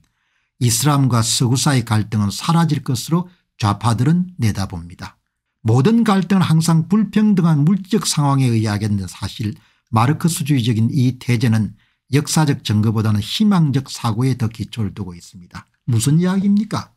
A: 이슬람과 서구 사이 갈등은 사라질 것으로 좌파들은 내다봅니다. 모든 갈등은 항상 불평등한 물질적 상황에 의하겠는 사실 마르크스주의적인 이대제는 역사적 증거보다는 희망적 사고에 더 기초를 두고 있습니다. 무슨 이야기입니까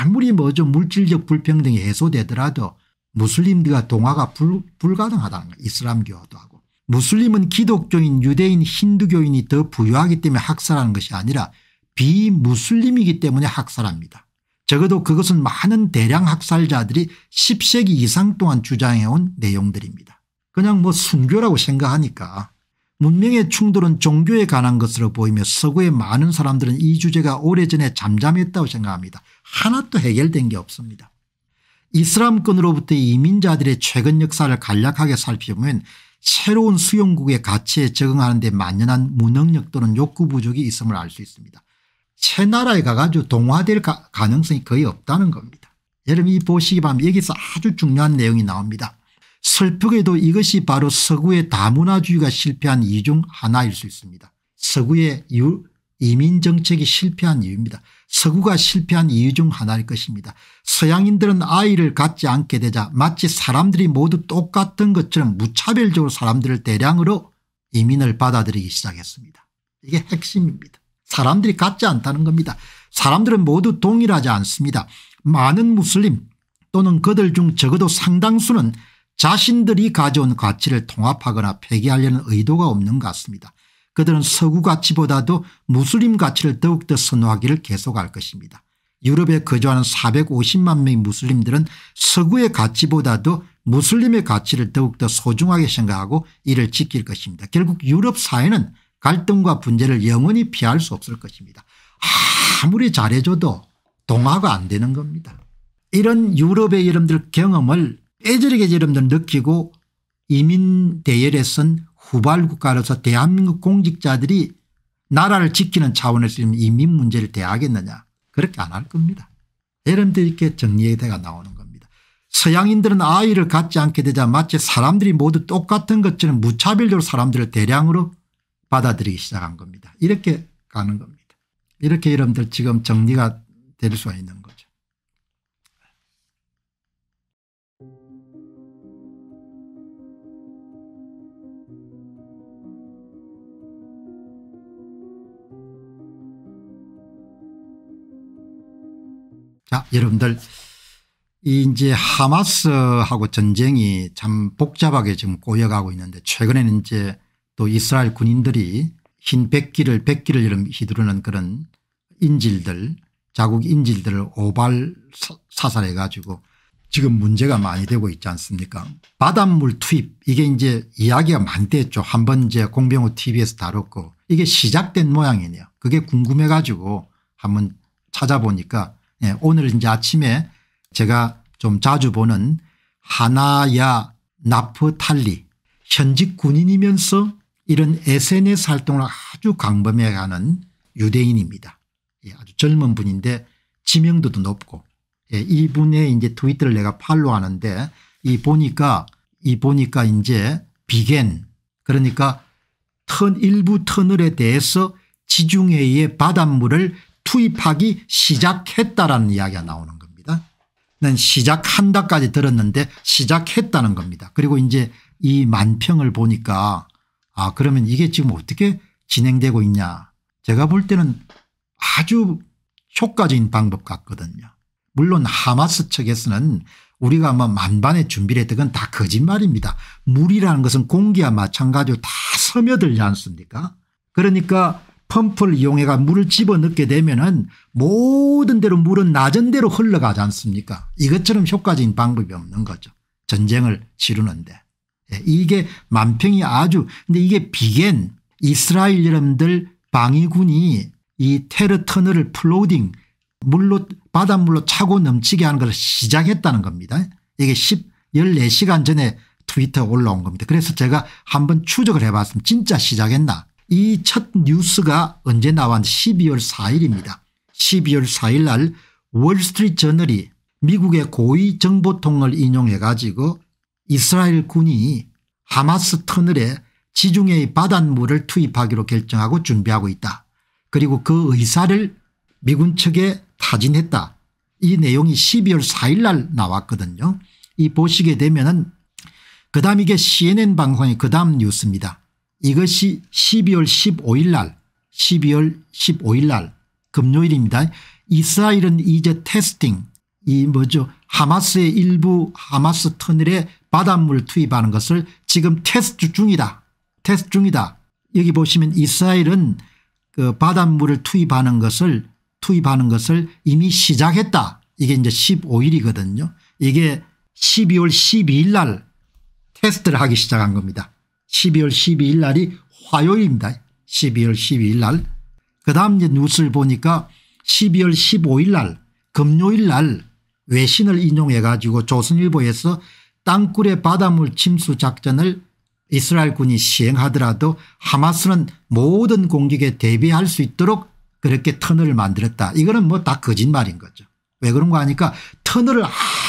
A: 아무리 뭐죠 물질적 불평등이 해소되더라도 무슬림과 동화가 불, 불가능하다는 거예요 이슬람교도 하고 무슬림은 기독교인 유대인 힌두교인이 더 부유하기 때문에 학살하는 것이 아니라 비무슬림이기 때문에 학살합니다. 적어도 그것은 많은 대량 학살자들이 10세기 이상 동안 주장해온 내용들입니다. 그냥 뭐 순교라고 생각하니까 문명의 충돌은 종교에 관한 것으로 보이며 서구의 많은 사람들은 이 주제가 오래전에 잠잠했다고 생각합니다. 하나도 해결된 게 없습니다. 이슬람권으로부터 이민자들의 최근 역사를 간략하게 살펴보면 새로운 수용국의 가치에 적응하는 데 만연한 무능력 또는 욕구 부족이 있음을 알 수 있습니다. 새 나라에 가가지고 동화될 가, 능성이 거의 없다는 겁니다. 여러분 이 보시기 바랍니다. 여기서 아주 중요한 내용이 나옵니다. 슬프게도 이것이 바로 서구의 다문화주의가 실패한 이유 중 하나일 수 있습니다. 서구의 유 이민정책이 실패한 이유입니다. 서구가 실패한 이유 중 하나일 것입니다. 서양인들은 아이를 갖지 않게 되자 마치 사람들이 모두 똑같은 것처럼 무차별적으로 사람들을 대량으로 이민을 받아들이기 시작했습니다. 이게 핵심입니다. 사람들이 갖지 않다는 겁니다. 사람들은 모두 동일하지 않습니다. 많은 무슬림 또는 그들 중 적어도 상당수는 자신들이 가져온 가치를 통합하거나 폐기하려는 의도가 없는 것 같습니다. 그들은 서구 가치보다도 무슬림 가치를 더욱더 선호하기를 계속할 것입니다. 유럽에 거주하는 450만 명의 무슬림들은 서구의 가치보다도 무슬림의 가치를 더욱더 소중하게 생각하고 이를 지킬 것입니다. 결국 유럽 사회는 갈등과 분쟁을 영원히 피할 수 없을 것입니다. 아무리 잘해줘도 동화가 안 되는 겁니다. 이런 유럽의 여러분들 경험을 애절하게 여러분들 느끼고 이민대열에 선 후발국가로서 대한민국 공직자들이 나라를 지키는 차원에서 이민 문제를 대하겠느냐 그렇게 안 할 겁니다. 여러분들 이렇게 정리의대가 나오는 겁니다. 서양인들은 아이를 갖지 않게 되자 마치 사람들이 모두 똑같은 것처럼 무차별적으로 사람들을 대량으로 받아들이기 시작한 겁니다. 이렇게 가는 겁니다. 이렇게 여러분들 지금 정리가 될 수가 있는 겁니다. 자, 여러분들 이 이제 하마스하고 전쟁이 참 복잡하게 지금 꼬여가고 있는데 최근에는 이제 또 이스라엘 군인들이 흰 백기를 백기를 이름 휘두르는 그런 인질들 자국 인질들을 오발 사살해 가지고 지금 문제가 많이 되고 있지 않습니까 바닷물 투입 이게 이제 이야기가 많이 됐죠 한 번 이제 공병호 tv에서 다뤘고 이게 시작된 모양이네요 그게 궁금해 가지고 한번 찾아보니까 예, 오늘 이제 아침에 제가 좀 자주 보는 하나야 나프탈리 현직 군인이면서 이런 SNS 활동을 아주 광범위하는 유대인입니다. 예, 아주 젊은 분인데 지명도도 높고 예, 이분의 이제 트위터를 내가 팔로하는데 이 보니까 이 보니까 이제 비겐 그러니까 턴 일부 터널에 대해서 지중해의 바닷물을 투입하기 시작했다라는 이야기가 나오는 겁니다. 난 시작한다까지 들었는데 시작했다는 겁니다. 그리고 이제 이 만평을 보니까 아 그러면 이게 지금 어떻게 진행되고 있냐 제가 볼 때는 아주 효과적인 방법 같거든요. 물론 하마스 측에서는 우리가 뭐 만반의 준비를 했던 건 다 거짓말입니다. 물이라는 것은 공기와 마찬가지로 다 스며들지 않습니까 그러니까 펌프를 이용해가 물을 집어넣게 되면은 모든 대로 물은 낮은 대로 흘러가지 않습니까 이것처럼 효과적인 방법이 없는 거죠. 전쟁을 치르는데. 예, 이게 만평이 아주 근데 이게 비겐 이스라엘 여러분들 방위군이 이 테러 터널을 플로딩 물로 바닷물로 차고 넘치게 하는 것을 시작했다는 겁니다. 이게 10, 14시간 전에 트위터에 올라온 겁니다. 그래서 제가 한번 추적을 해봤습니 진짜 시작했나 이첫 뉴스가 언제 나왔는지 12월 4일입니다. 12월 4일 날 월스트리트 저널이 미국의 고위 정보통을 인용해 가지고 이스라엘 군이 하마스 터널에 지중해의 바닷물을 투입하기로 결정하고 준비하고 있다. 그리고 그 의사를 미군 측에 타진했다. 이 내용이 12월 4일 날 나왔거든요. 이 보시게 되면 은그 다음 이게 CNN 방송의 그 다음 뉴스입니다. 이것이 12월 15일 날 12월 15일 날 금요일입니다. 이스라엘은 이제 테스팅 이 뭐죠 하마스의 일부 하마스 터널에 바닷물 투입하는 것을 지금 테스트 중이다. 테스트 중이다. 여기 보시면 이스라엘은 그 바닷물을 투입하는 것을 투입하는 것을 이미 시작했다. 이게 이제 15일이거든요. 이게 12월 12일 날 테스트를 하기 시작한 겁니다. 12월 12일 날이 화요일입니다. 12월 12일 날. 그 다음 이제 뉴스를 보니까 12월 15일 날 금요일 날 외신을 인용해 가지고 조선일보에서 땅굴의 바닷물 침수 작전을 이스라엘 군이 시행하더라도 하마스는 모든 공격에 대비할 수 있도록 그렇게 터널을 만들었다. 이거는 뭐 다 거짓말인 거죠. 왜그런거 하니까 터널을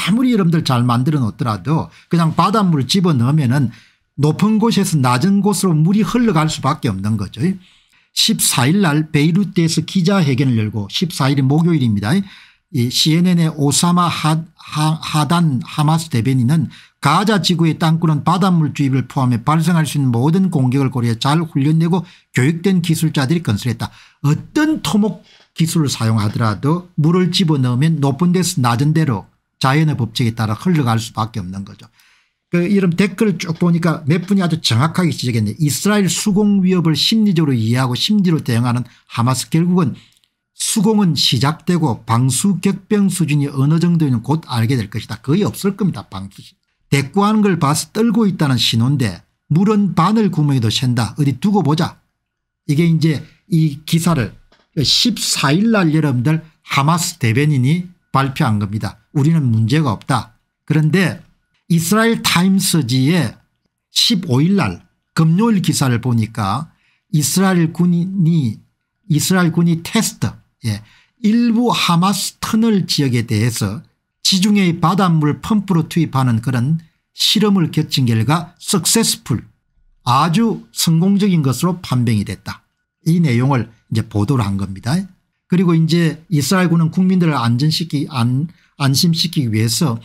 A: 아무리 여러분들 잘 만들어 놓더라도 그냥 바닷물을 집어넣으면 은 높은 곳에서 낮은 곳으로 물이 흘러갈 수밖에 없는 거죠. 14일 날 베이루트에서 기자회견을 열고 14일이 목요일입니다. 이 CNN의 오사마 하, 하단 하마스 대변인은 가자 지구의 땅굴은 바닷물 주입을 포함해 발생할 수 있는 모든 공격을 고려해 잘 훈련되고 교육된 기술자들이 건설했다. 어떤 토목 기술을 사용하더라도 물을 집어넣으면 높은 데서 낮은 데로 자연의 법칙에 따라 흘러갈 수밖에 없는 거죠. 그 이런 댓글을 쭉 보니까 몇 분이 아주 정확하게 지적했네. 이스라엘 수공 위협을 심리적으로 이해하고 심리로 대응하는 하마스 결국은 수공은 시작되고 방수 격병 수준이 어느 정도는 곧 알게 될 것이다. 거의 없을 겁니다. 방수 대꾸하는 걸 봐서 떨고 있다는 신호인데 물은 바늘 구멍에도 샌다. 어디 두고 보자. 이게 이제 이 기사를 14일 날 여러분들 하마스 대변인이 발표한 겁니다. 우리는 문제가 없다. 그런데 이스라엘 타임스지에 15일 날 금요일 기사를 보니까 이스라엘 군이 이스라엘 군이 테스트 예, 일부 하마스 터널 지역에 대해서 지중해의 바닷물 펌프로 투입하는 그런 실험을 겹친 결과 석세스풀 아주 성공적인 것으로 판명이 됐다. 이 내용을 이제 보도를 한 겁니다. 그리고 이제 이스라엘군은 국민들을 안전시키 안, 안심시키기 위해서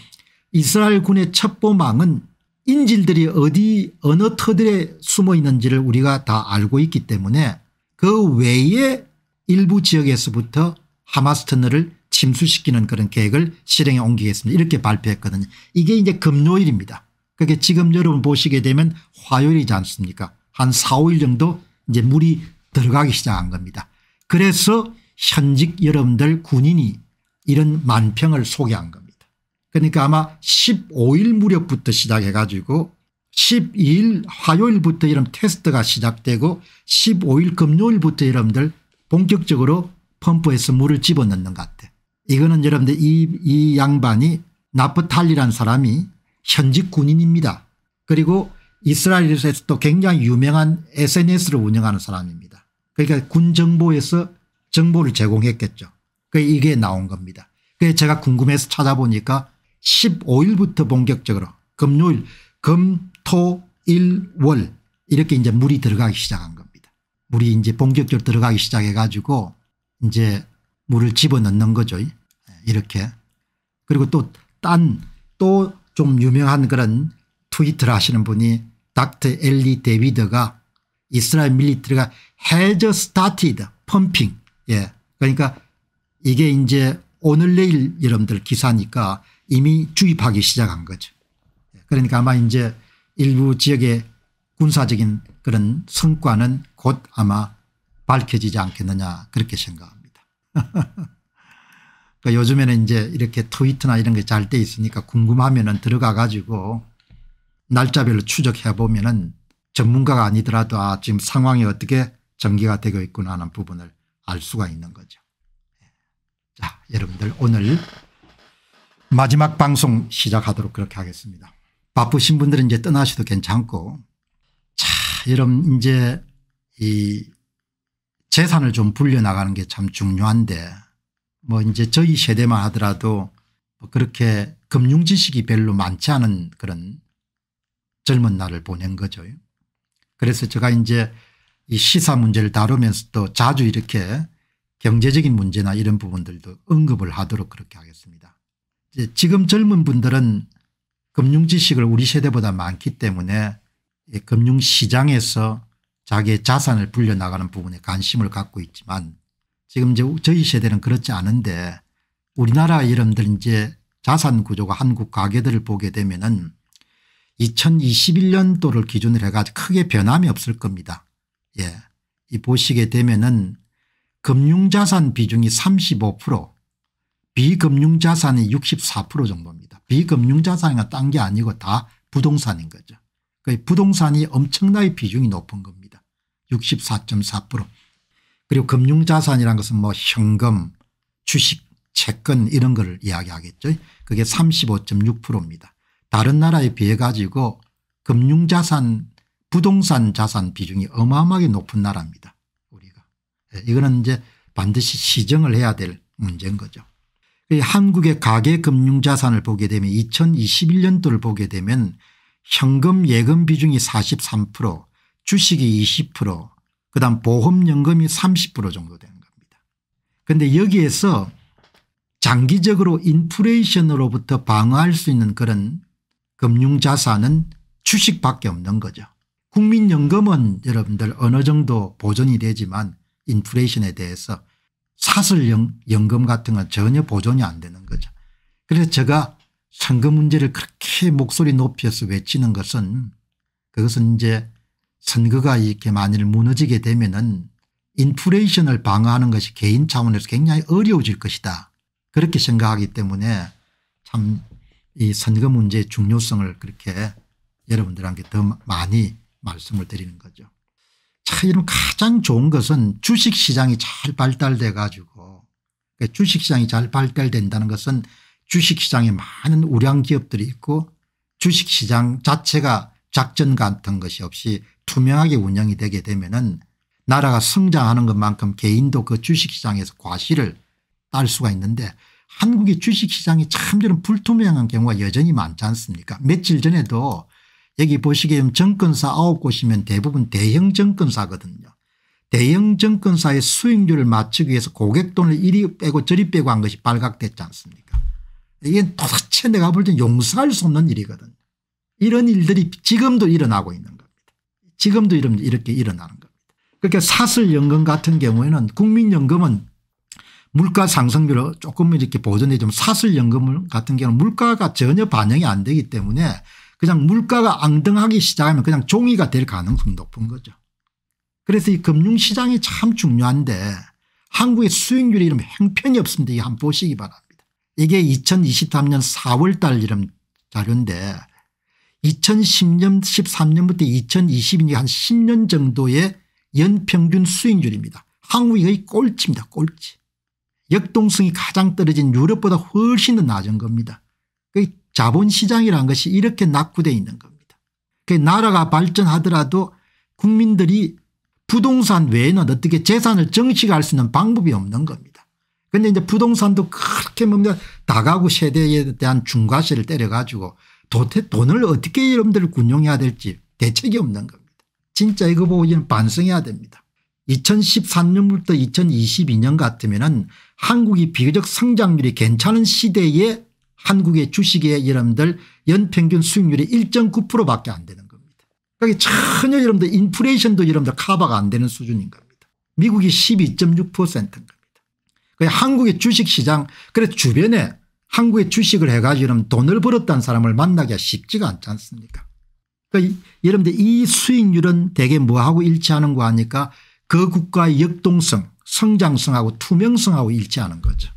A: 이스라엘 군의 첩보망은 인질들이 어디 어느 터들에 숨어 있는지를 우리가 다 알고 있기 때문에 그 외에 일부 지역에서부터 하마스 터널을 침수시키는 그런 계획을 실행에 옮기겠습니다. 이렇게 발표했거든요. 이게 이제 금요일입니다. 그게 지금 여러분 보시게 되면 화요일이지 않습니까 한 4, 5일 정도 이제 물이 들어가기 시작한 겁니다. 그래서 현직 여러분들 군인이 이런 만평을 소개한 겁니다. 그러니까 아마 15일 무렵부터 시작해 가지고 12일 화요일부터 이런 테스트가 시작되고 15일 금요일부터 여러분들 본격적으로 펌프에서 물을 집어넣는 것 같아. 이거는 여러분들 이, 이 양반이 나프탈리란 사람이 현직 군인입니다. 그리고 이스라엘에서 또 굉장히 유명한 sns를 운영하는 사람입니다. 그러니까 군정보에서 정보를 제공했겠죠. 그게 이게 나온 겁니다. 그게 제가 궁금해서 찾아보니까 15일부터 본격적으로 금요일 금, 토, 일, 월 이렇게 이제 물이 들어가기 시작한 겁니다. 물이 이제 본격적으로 들어가기 시작해 가지고 이제 물을 집어넣는 거죠. 이렇게. 그리고 또딴또 좀 유명한 그런 트위트를 하시는 분이 닥터 엘리 데비드가 이스라엘 밀리트리가 해저 스타티드 펌핑 예 그러니까 이게 이제 오늘 내일 여러분들 기사니까 이미 주입하기 시작한 거죠. 그러니까 아마 이제 일부 지역의 군사적인 그런 성과는 곧 아마 밝혀지지 않겠느냐 그렇게 생각합니다. 그러니까 요즘에는 이제 이렇게 트위터나 이런 게 잘 돼 있으니까 궁금하면 들어가 가지고 날짜별로 추적해 보면은 전문가가 아니더라도 아 지금 상황이 어떻게 전개가 되고 있구나 하는 부분을 알 수가 있는 거죠. 자 여러분들 오늘 마지막 방송 시작하도록 그렇게 하겠습니다. 바쁘신 분들은 이제 떠나셔도 괜찮고 자 여러분 이제 이 재산을 좀 불려나가는 게 참 중요한데 뭐 이제 저희 세대만 하더라도 뭐 그렇게 금융 지식이 별로 많지 않은 그런 젊은 날을 보낸 거죠. 그래서 제가 이제 이 시사 문제를 다루면서 또 자주 이렇게 경제적인 문제나 이런 부분들도 언급을 하도록 그렇게 하겠습니다. 예, 지금 젊은 분들은 금융 지식을 우리 세대보다 많기 때문에 금융시장에서 자기의 자산을 불려나가는 부분에 관심을 갖고 있지만 지금 저희 세대는 그렇지 않은데 우리나라 이름들 이제 자산 구조가 한국 가계들을 보게 되면은 2021년도를 기준으로 해가지고 크게 변함이 없을 겁니다. 예. 이 보시게 되면은 금융자산 비중이 35% 비금융자산이 64% 정도입니다. 비금융자산이 딴게 아니고 다 부동산인 거죠. 부동산이 엄청나게 비중이 높은 겁니다. 64.4% 그리고 금융자산이라 것은 뭐 현금 주식 채권 이런 걸 이야기하겠죠. 그게 35.6%입니다. 다른 나라에 비해 가지고 금융자산 부동산 자산 비중이 어마어마하게 높은 나라입니다. 우리가. 예, 이거는 이제 반드시 시정을 해야 될 문제인 거죠. 한국의 가계금융자산을 보게 되면 2021년도를 보게 되면 현금 예금 비중이 43% 주식이 20% 그다음 보험연금이 30% 정도 되는 겁니다. 그런데 여기에서 장기적으로 인플레이션으로부터 방어할 수 있는 그런 금융자산은 주식밖에 없는 거죠. 국민연금은 여러분들 어느 정도 보존이 되지만 인플레이션에 대해서 사설연금 같은 건 전혀 보존이 안 되는 거죠. 그래서 제가 선거 문제를 그렇게 목소리 높여서 외치는 것은 그것은 이제 선거가 이렇게 만일 무너지게 되면은 인플레이션을 방어하는 것이 개인 차원에서 굉장히 어려워질 것이다. 그렇게 생각하기 때문에 참 이 선거 문제의 중요성을 그렇게 여러분들한테 더 많이 말씀을 드리는 거죠. 차이는 가장 좋은 것은 주식시장이 잘 발달돼 가지고 그 그러니까 주식시장이 잘 발달된다는 것은 주식시장에 많은 우량기업들이 있고 주식시장 자체가 작전 같은 것이 없이 투명하게 운영이 되게 되면은 나라가 성장하는 것만큼 개인도 그 주식시장에서 과실을 딸 수가 있는데 한국의 주식시장이 참 저런 불투명한 경우가 여전히 많지 않습니까 며칠 전에도 여기 보시게 되면 정권사 아홉 곳이면 대부분 대형 정권사거든요. 대형 정권사의 수익률을 맞추기 위해서 고객돈을 이리 빼고 저리 빼고 한 것이 발각됐지 않습니까 이게 도대체 내가 볼땐 용서할 수 없는 일이거든요. 이런 일들이 지금도 일어나고 있는 겁니다. 지금도 이렇게 일어나는 겁니다. 그러니 사슬연금 같은 경우에는 국민연금은 물가 상승률을 조금 이렇게 보존해 주면 사슬연금 같은 경우는 물가가 전혀 반영이 안 되기 때문에 그냥 물가가 앙등하기 시작하면 그냥 종이가 될 가능성이 높은 거죠. 그래서 이 금융시장이 참 중요한데 한국의 수익률이 이런 행편이 없습니다. 이 한번 보시기 바랍니다. 이게 2023년 4월 달 이름 자료인데 2010년 13년부터 2020년 한 10년 정도의 연평균 수익률입니다. 한국이 거의 꼴찌입니다. 꼴찌. 역동성이 가장 떨어진 유럽보다 훨씬 더 낮은 겁니다. 거의 자본시장이라는 것이 이렇게 낙후되어 있는 겁니다. 그 나라가 발전하더라도 국민들이 부동산 외에는 어떻게 재산을 정식할 수 있는 방법이 없는 겁니다. 그런데 이제 부동산도 그렇게 뭡니 다가구 세대에 대한 중과세를 때려가지고 도대 돈을 어떻게 여러분들 을 군용해야 될지 대책이 없는 겁니다. 진짜 이거 보고 이제 반성해야 됩니다. 2013년부터 2022년 같으면 한국이 비교적 성장률이 괜찮은 시대에 한국의 주식의 여러분들 연평균 수익률이 1.9%밖에 안 되는 겁니다. 그러니까 전혀 여러분들 인플레이션도 여러분들 커버가 안 되는 수준인 겁니다. 미국이 12.6%인 겁니다. 그러니까 한국의 주식시장 그래서 주변에 한국의 주식을 해가지고 돈을 벌었다는 사람을 만나기가 쉽지가 않지 않습니까 그러니까 여러분들 이 수익률은 대개 뭐하고 일치하는 거 하니까 그 국가의 역동성 성장성하고 투명성하고 일치하는 거죠.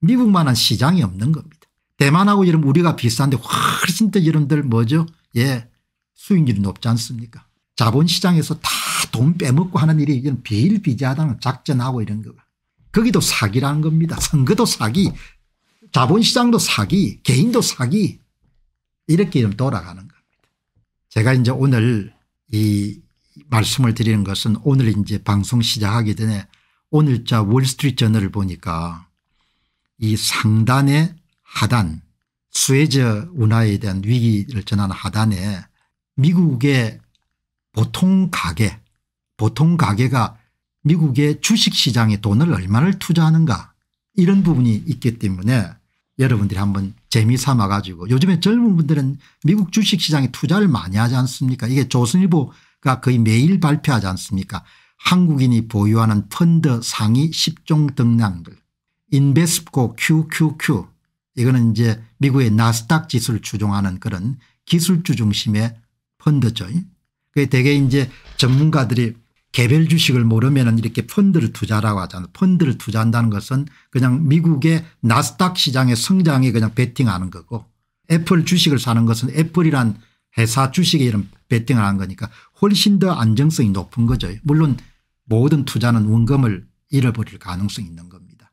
A: 미국만한 시장이 없는 겁니다. 대만하고 이런 우리가 비싼데 훨씬 더 이런들 뭐죠 예 수익률이 높지 않습니까 자본시장에서 다 돈 빼먹고 하는 일이 이건 비일비재하다는 작전하고 이런 거 거기도 사기라는 겁니다 선거도 사기 자본시장도 사기 개인도 사기 이렇게 좀 돌아가는 겁니다 제가 이제 오늘 이 말씀을 드리는 것은 오늘 이제 방송 시작하기 전에 오늘자 월스트리트 저널을 보니까 이 상단에 하단 스웨즈 운하에 대한 위기를 전하는 하단에 미국의 보통 가게 보통 가게가 미국의 주식시장에 돈을 얼마를 투자하는가 이런 부분이 있기 때문에 여러분들이 한번 재미삼아 가지고 요즘에 젊은 분들은 미국 주식시장에 투자를 많이 하지 않습니까 이게 조선일보가 거의 매일 발표하지 않습니까 한국인이 보유하는 펀드 상위 10종 등량들 인베스코 QQQ 이거는 이제 미국의 나스닥 지수를 추종하는 그런 기술주 중심의 펀드죠. 그게 대개 이제 전문가들이 개별 주식을 모르면 이렇게 펀드를 투자라고 하잖아요. 펀드를 투자한다는 것은 그냥 미국의 나스닥 시장의 성장에 그냥 베팅하는 거고 애플 주식을 사는 것은 애플이란 회사 주식에 이런 베팅을 하는 거니까 훨씬 더 안정성이 높은 거죠. 물론 모든 투자는 원금을 잃어버릴 가능성이 있는 겁니다.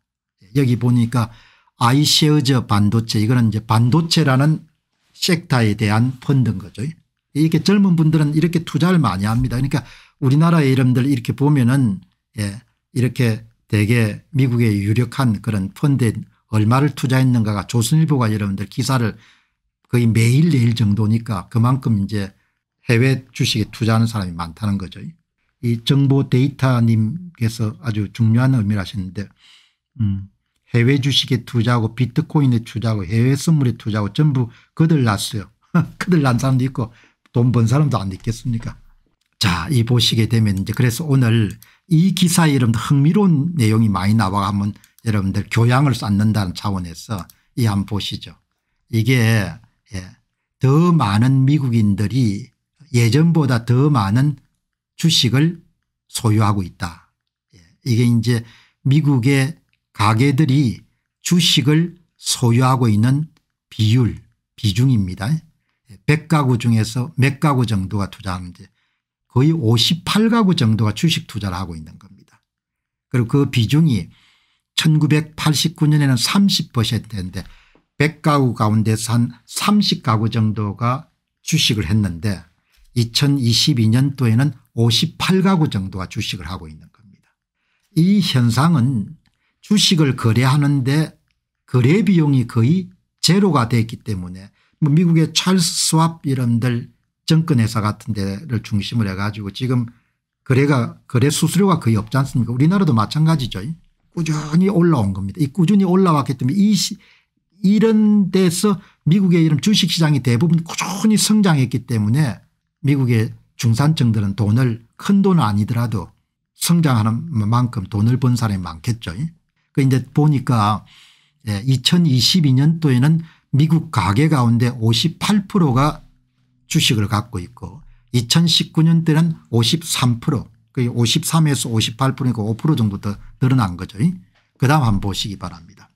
A: 여기 보니까 아이셰어저 반도체 이거는 이제 반도체라는 섹터에 대한 펀드인 거죠. 이렇게 젊은 분들은 이렇게 투자를 많이 합니다. 그러니까 우리나라의 이름들 이렇게 보면은 예 이렇게 대개 미국의 유력한 그런 펀드에 얼마를 투자했는가가 조선일보가 여러분들 기사를 거의 매일 내일 정도니까 그만큼 이제 해외 주식에 투자하는 사람이 많다는 거죠. 이 정보 데이터님께서 아주 중요한 의미를 하셨는데 음 해외 주식에 투자하고 비트코인에 투자하고 해외 선물에 투자하고 전부 그들 났어요. 그들 난 사람도 있고 돈 번 사람도 안 있겠습니까 자, 이 보시게 되면 이제 그래서 오늘 이 기사에 여러분 흥미로운 내용이 많이 나와 가면 여러분들 교양을 쌓는다는 차원에서 이 한번 보시죠. 이게 예, 더 많은 미국인들이 예전보다 더 많은 주식을 소유하고 있다. 예, 이게 이제 미국의 가게들이 주식을 소유하고 있는 비율 비중입니다. 100가구 중에서 몇 가구 정도가 투자하는지 거의 58가구 정도가 주식 투자를 하고 있는 겁니다. 그리고 그 비중이 1989년에는 30%인데 100가구 가운데서 한 30가구 정도가 주식을 했는데 2022년도에는 58가구 정도가 주식을 하고 있는 겁니다. 이 현상은 주식을 거래하는데 거래 비용이 거의 제로가 됐기 때문에 뭐 미국의 찰스 스왑 이런들 정권회사 같은 데를 중심으로 해가지고 지금 거래가 거래 수수료가 거의 없지 않습니까 우리나라도 마찬가지죠. 꾸준히 올라온 겁니다. 이 꾸준히 올라왔기 때문에 이 시, 이런 데서 미국의 이런 주식시장이 대부분 꾸준히 성장했기 때문에 미국의 중산층들은 돈을 큰 돈은 아니더라도 성장하는 만큼 돈을 번 사람이 많겠죠. 그 이제 보니까 2022년도에는 예, 미국 가계 가운데 58%가 주식을 갖고 있고 2019년 때는 53%그 53에서 58%니까 5% 정도 더 늘어난 거죠. 그 다음 한 번 보시기 바랍니다.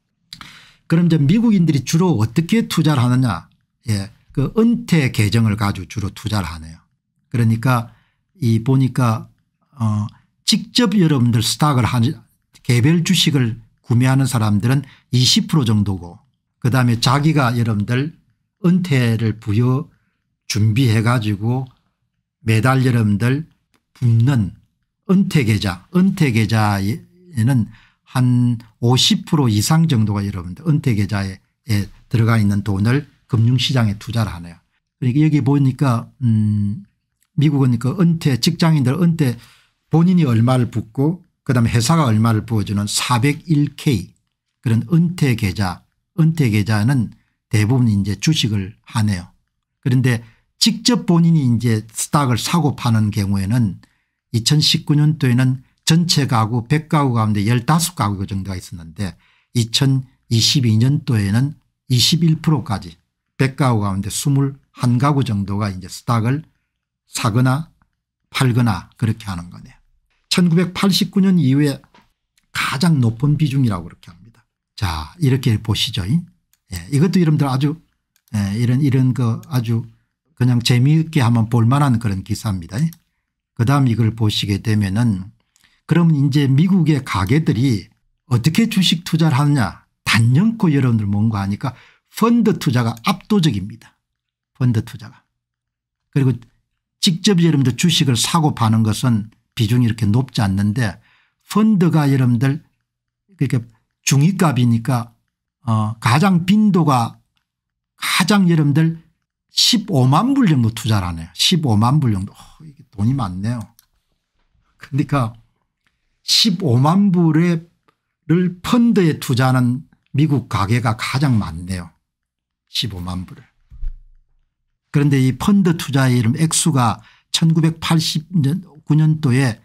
A: 그럼 이제 미국인들이 주로 어떻게 투자를 하느냐 예. 그 은퇴 계정을 가지고 주로 투자를 하네요. 그러니까 이 보니까 어 직접 여러분들 스탁을 하는 개별 주식을 구매하는 사람들은 20% 정도고 그다음에 자기가 여러분들 은퇴를 부여 준비해 가지고 매달 여러분들 붙는 은퇴계좌 은퇴계좌에는 한 50% 이상 정도가 여러분들 은퇴계좌에 들어가 있는 돈을 금융시장에 투자를 하네요. 그러니까 여기 보니까 음 미국은 그 은퇴 직장인들 은퇴 본인이 얼마를 붓고 그다음에 회사가 얼마를 부어주는 401k 그런 은퇴 계좌 은퇴 계좌는 대부분 이제 주식을 하네요. 그런데 직접 본인이 이제 스탁을 사고 파는 경우에는 2019년도에는 전체 가구 100가구 가운데 15가구 정도가 있었는데 2022년도에는 21%까지 100가구 가운데 21가구 정도가 이제 스탁을 사거나 팔거나 그렇게 하는 거네요. 1989년 이후에 가장 높은 비중이라고 그렇게 합니다. 자 이렇게 보시죠. 예, 이것도 여러분들 아주 예, 이런 이런 거 아주 그냥 재미있게 한번 볼만한 그런 기사입니다. 그다음 이걸 보시게 되면은 그럼 이제 미국의 가게들이 어떻게 주식 투자를 하느냐 단연코 여러분들 뭔가 하니까 펀드 투자가 압도적입니다. 펀드 투자가. 그리고 직접 여러분들 주식을 사고 파는 것은 비중이 이렇게 높지 않는데 펀드가 여러분들 그렇게 중위값이니까 어 가장 빈도가 가장 여러분들 15만 불 정도 투자를 하네요. 15만 불 정도. 어, 이게 돈이 많네요. 그러니까 15만 불을 펀드에 투자하는 미국 가게가 가장 많네요. 15만 불을. 그런데 이 펀드 투자의 이름 액수가 1980년 2009년도에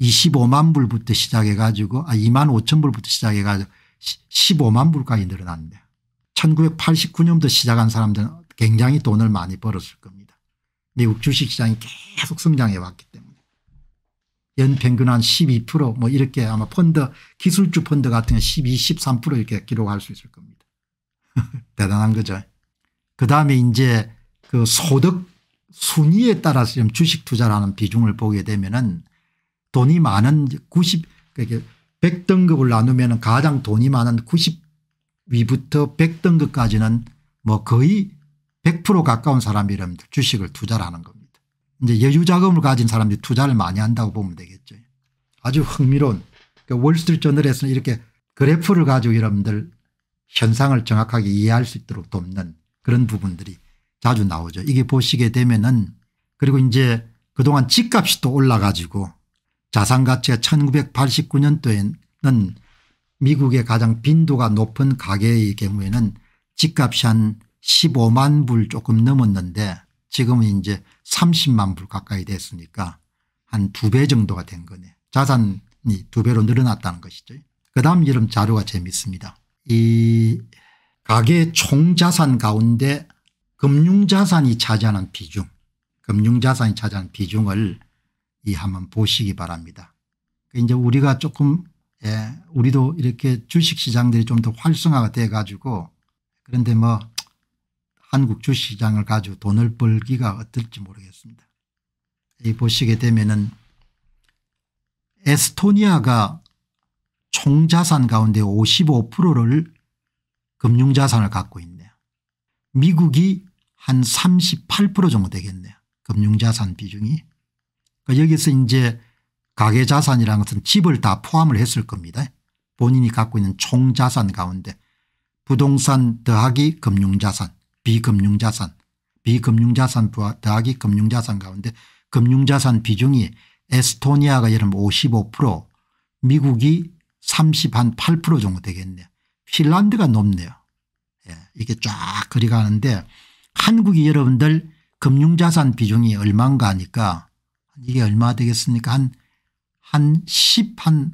A: 25만 불부터 시작해 가지고 아 2만 5천 불부터 시작해 가지고 15만 불까지 늘어났는데 1989년부터 시작한 사람들은 굉장히 돈을 많이 벌었을 겁니다. 미국 주식시장이 계속 성장해 왔기 때문에 연평균 한 12%뭐 이렇게 아마 펀드 기술주 펀드 같은 게12 13% 이렇게 기록할 수 있을 겁니다. 대단한 거죠. 그다음에 이제 그 소득 순위에 따라서 좀 주식 투자라는 비중을 보게 되면은 돈이 많은 90 그러니까 100등급을 나누면 가장 돈이 많은 90위부터 100등급까지는 뭐 거의 100% 가까운 사람이 라면 주식을 투자를 하는 겁니다. 이제 여유 자금을 가진 사람들이 투자를 많이 한다고 보면 되겠죠. 아주 흥미로운 그러니까 월스트리트저널에서는 이렇게 그래프를 가지고 여러분들 현상을 정확하게 이해할 수 있도록 돕는 그런 부분들이 자주 나오죠. 이게 보시게 되면은 그리고 이제 그동안 집값이 또 올라가지고 자산가치가 1989년도에는 미국의 가장 빈도가 높은 가게의 경우에는 집값이 한 15만 불 조금 넘었는데 지금은 이제 30만 불 가까이 됐으니까 한 두 배 정도가 된 거네. 자산이 두 배로 늘어났다는 것이죠. 그다음 이름 자료가 재미있습니다. 이가게 총자산 가운데 금융자산이 차지하는 비중 금융자산이 차지하는 비중을 이 한번 보시기 바랍니다. 그 이제 우리가 조금 예, 우리도 이렇게 주식시장들이 좀 더 활성화가 돼 가지고 그런데 뭐 한국 주식시장을 가지고 돈을 벌기가 어떨지 모르겠습니다. 이 보시게 되면은 에스토니아가 총자산 가운데 55%를 금융자산을 갖고 있네요. 미국이 한38% 정도 되겠네요. 금융자산 비중이. 그러니까 여기서 이제 가계자산이라 것은 집을 다 포함을 했을 겁니다. 본인이 갖고 있는 총자산 가운데 부동산 더하기 금융자산 비금융자산 비금융자산 더하기 금융자산 가운데 금융자산 비중이 에스토니아가 여름 55% 미국이 38% 정도 되겠네요. 핀란드가 높네요. 예, 이게 쫙 그리 가는데 한국이 여러분들 금융자산 비중이 얼마인가 하니까 이게 얼마 되겠습니까 한, 한 10, 한,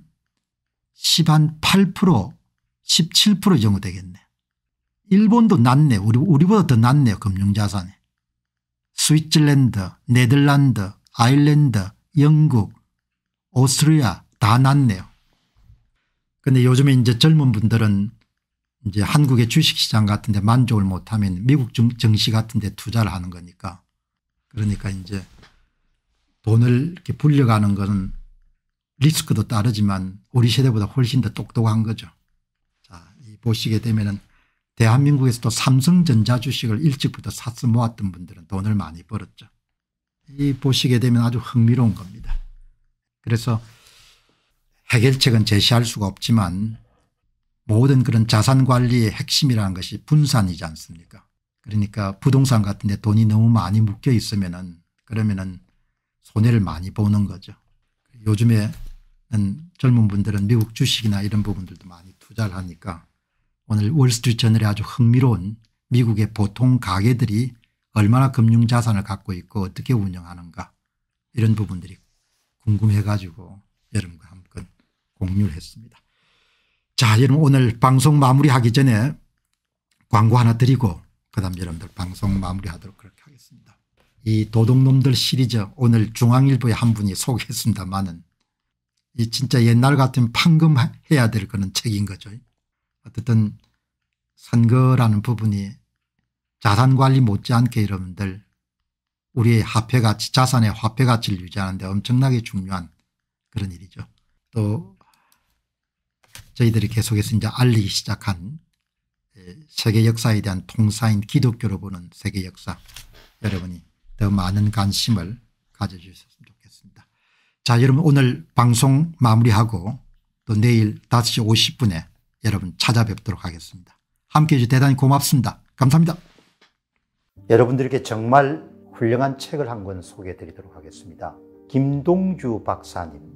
A: 10, 한8% 17% 정도 되겠네. 일본도 낮네. 우리, 우리보다 더 낮네요. 금융자산에스위 t 랜드 네덜란드, 아일랜드, 영국, 오스트리아 다 낮네요. 근데 요즘에 이제 젊은 분들은 이제 한국의 주식시장 같은 데 만족을 못하면 미국 증시 같은 데 투자를 하는 거니까 그러니까 이제 돈을 이렇게 불려가는 것은 리스크도 따르지만 우리 세대보다 훨씬 더 똑똑한 거죠. 자, 이 보시게 되면은 대한민국에서도 삼성전자 주식을 일찍부터 샀어 모았던 분들은 돈을 많이 벌었죠. 이 보시게 되면 아주 흥미로운 겁니다. 그래서 해결책은 제시할 수가 없지만 모든 그런 자산 관리의 핵심이라는 것이 분산이지 않습니까 그러니까 부동산 같은 데 돈이 너무 많이 묶여 있으면 은 그러면 은 손해를 많이 보는 거죠. 요즘에는 젊은 분들은 미국 주식이나 이런 부분들도 많이 투자를 하니까 오늘 월스트리트저널에 아주 흥미로운 미국의 보통 가게들이 얼마나 금융자산을 갖고 있고 어떻게 운영하는가 이런 부분들이 궁금해 가지고 여러분과 함께 공유를 했습니다. 자 여러분 오늘 방송 마무리하기 전에 광고 하나 드리고 그다음 여러분들 방송 마무리하도록 그렇게 하겠습니다. 이 도둑놈들 시리즈 오늘 중앙일보에 한 분이 소개했습니다만은 이 진짜 옛날 같은 판금해야 될 그런 책인 거죠. 어쨌든 선거라는 부분이 자산관리 못지않게 여러분들 우리의 화폐가치 자산의 화폐가치를 유지하는데 엄청나게 중요한 그런 일이죠. 또 저희들이 계속해서 이제 알리기 시작한 예, 세계 역사에 대한 통사인 기독교로 보는 세계 역사 여러분이 더 많은 관심을 가져주셨으면 좋겠습니다. 자 여러분 오늘 방송 마무리하고 또 내일 5시 50분에 여러분 찾아뵙도록 하겠습니다. 함께해 주셔서 대단히 고맙습니다. 감사합니다. 여러분들께 정말 훌륭한 책을 한 권 소개해 드리도록 하겠습니다. 김동주 박사님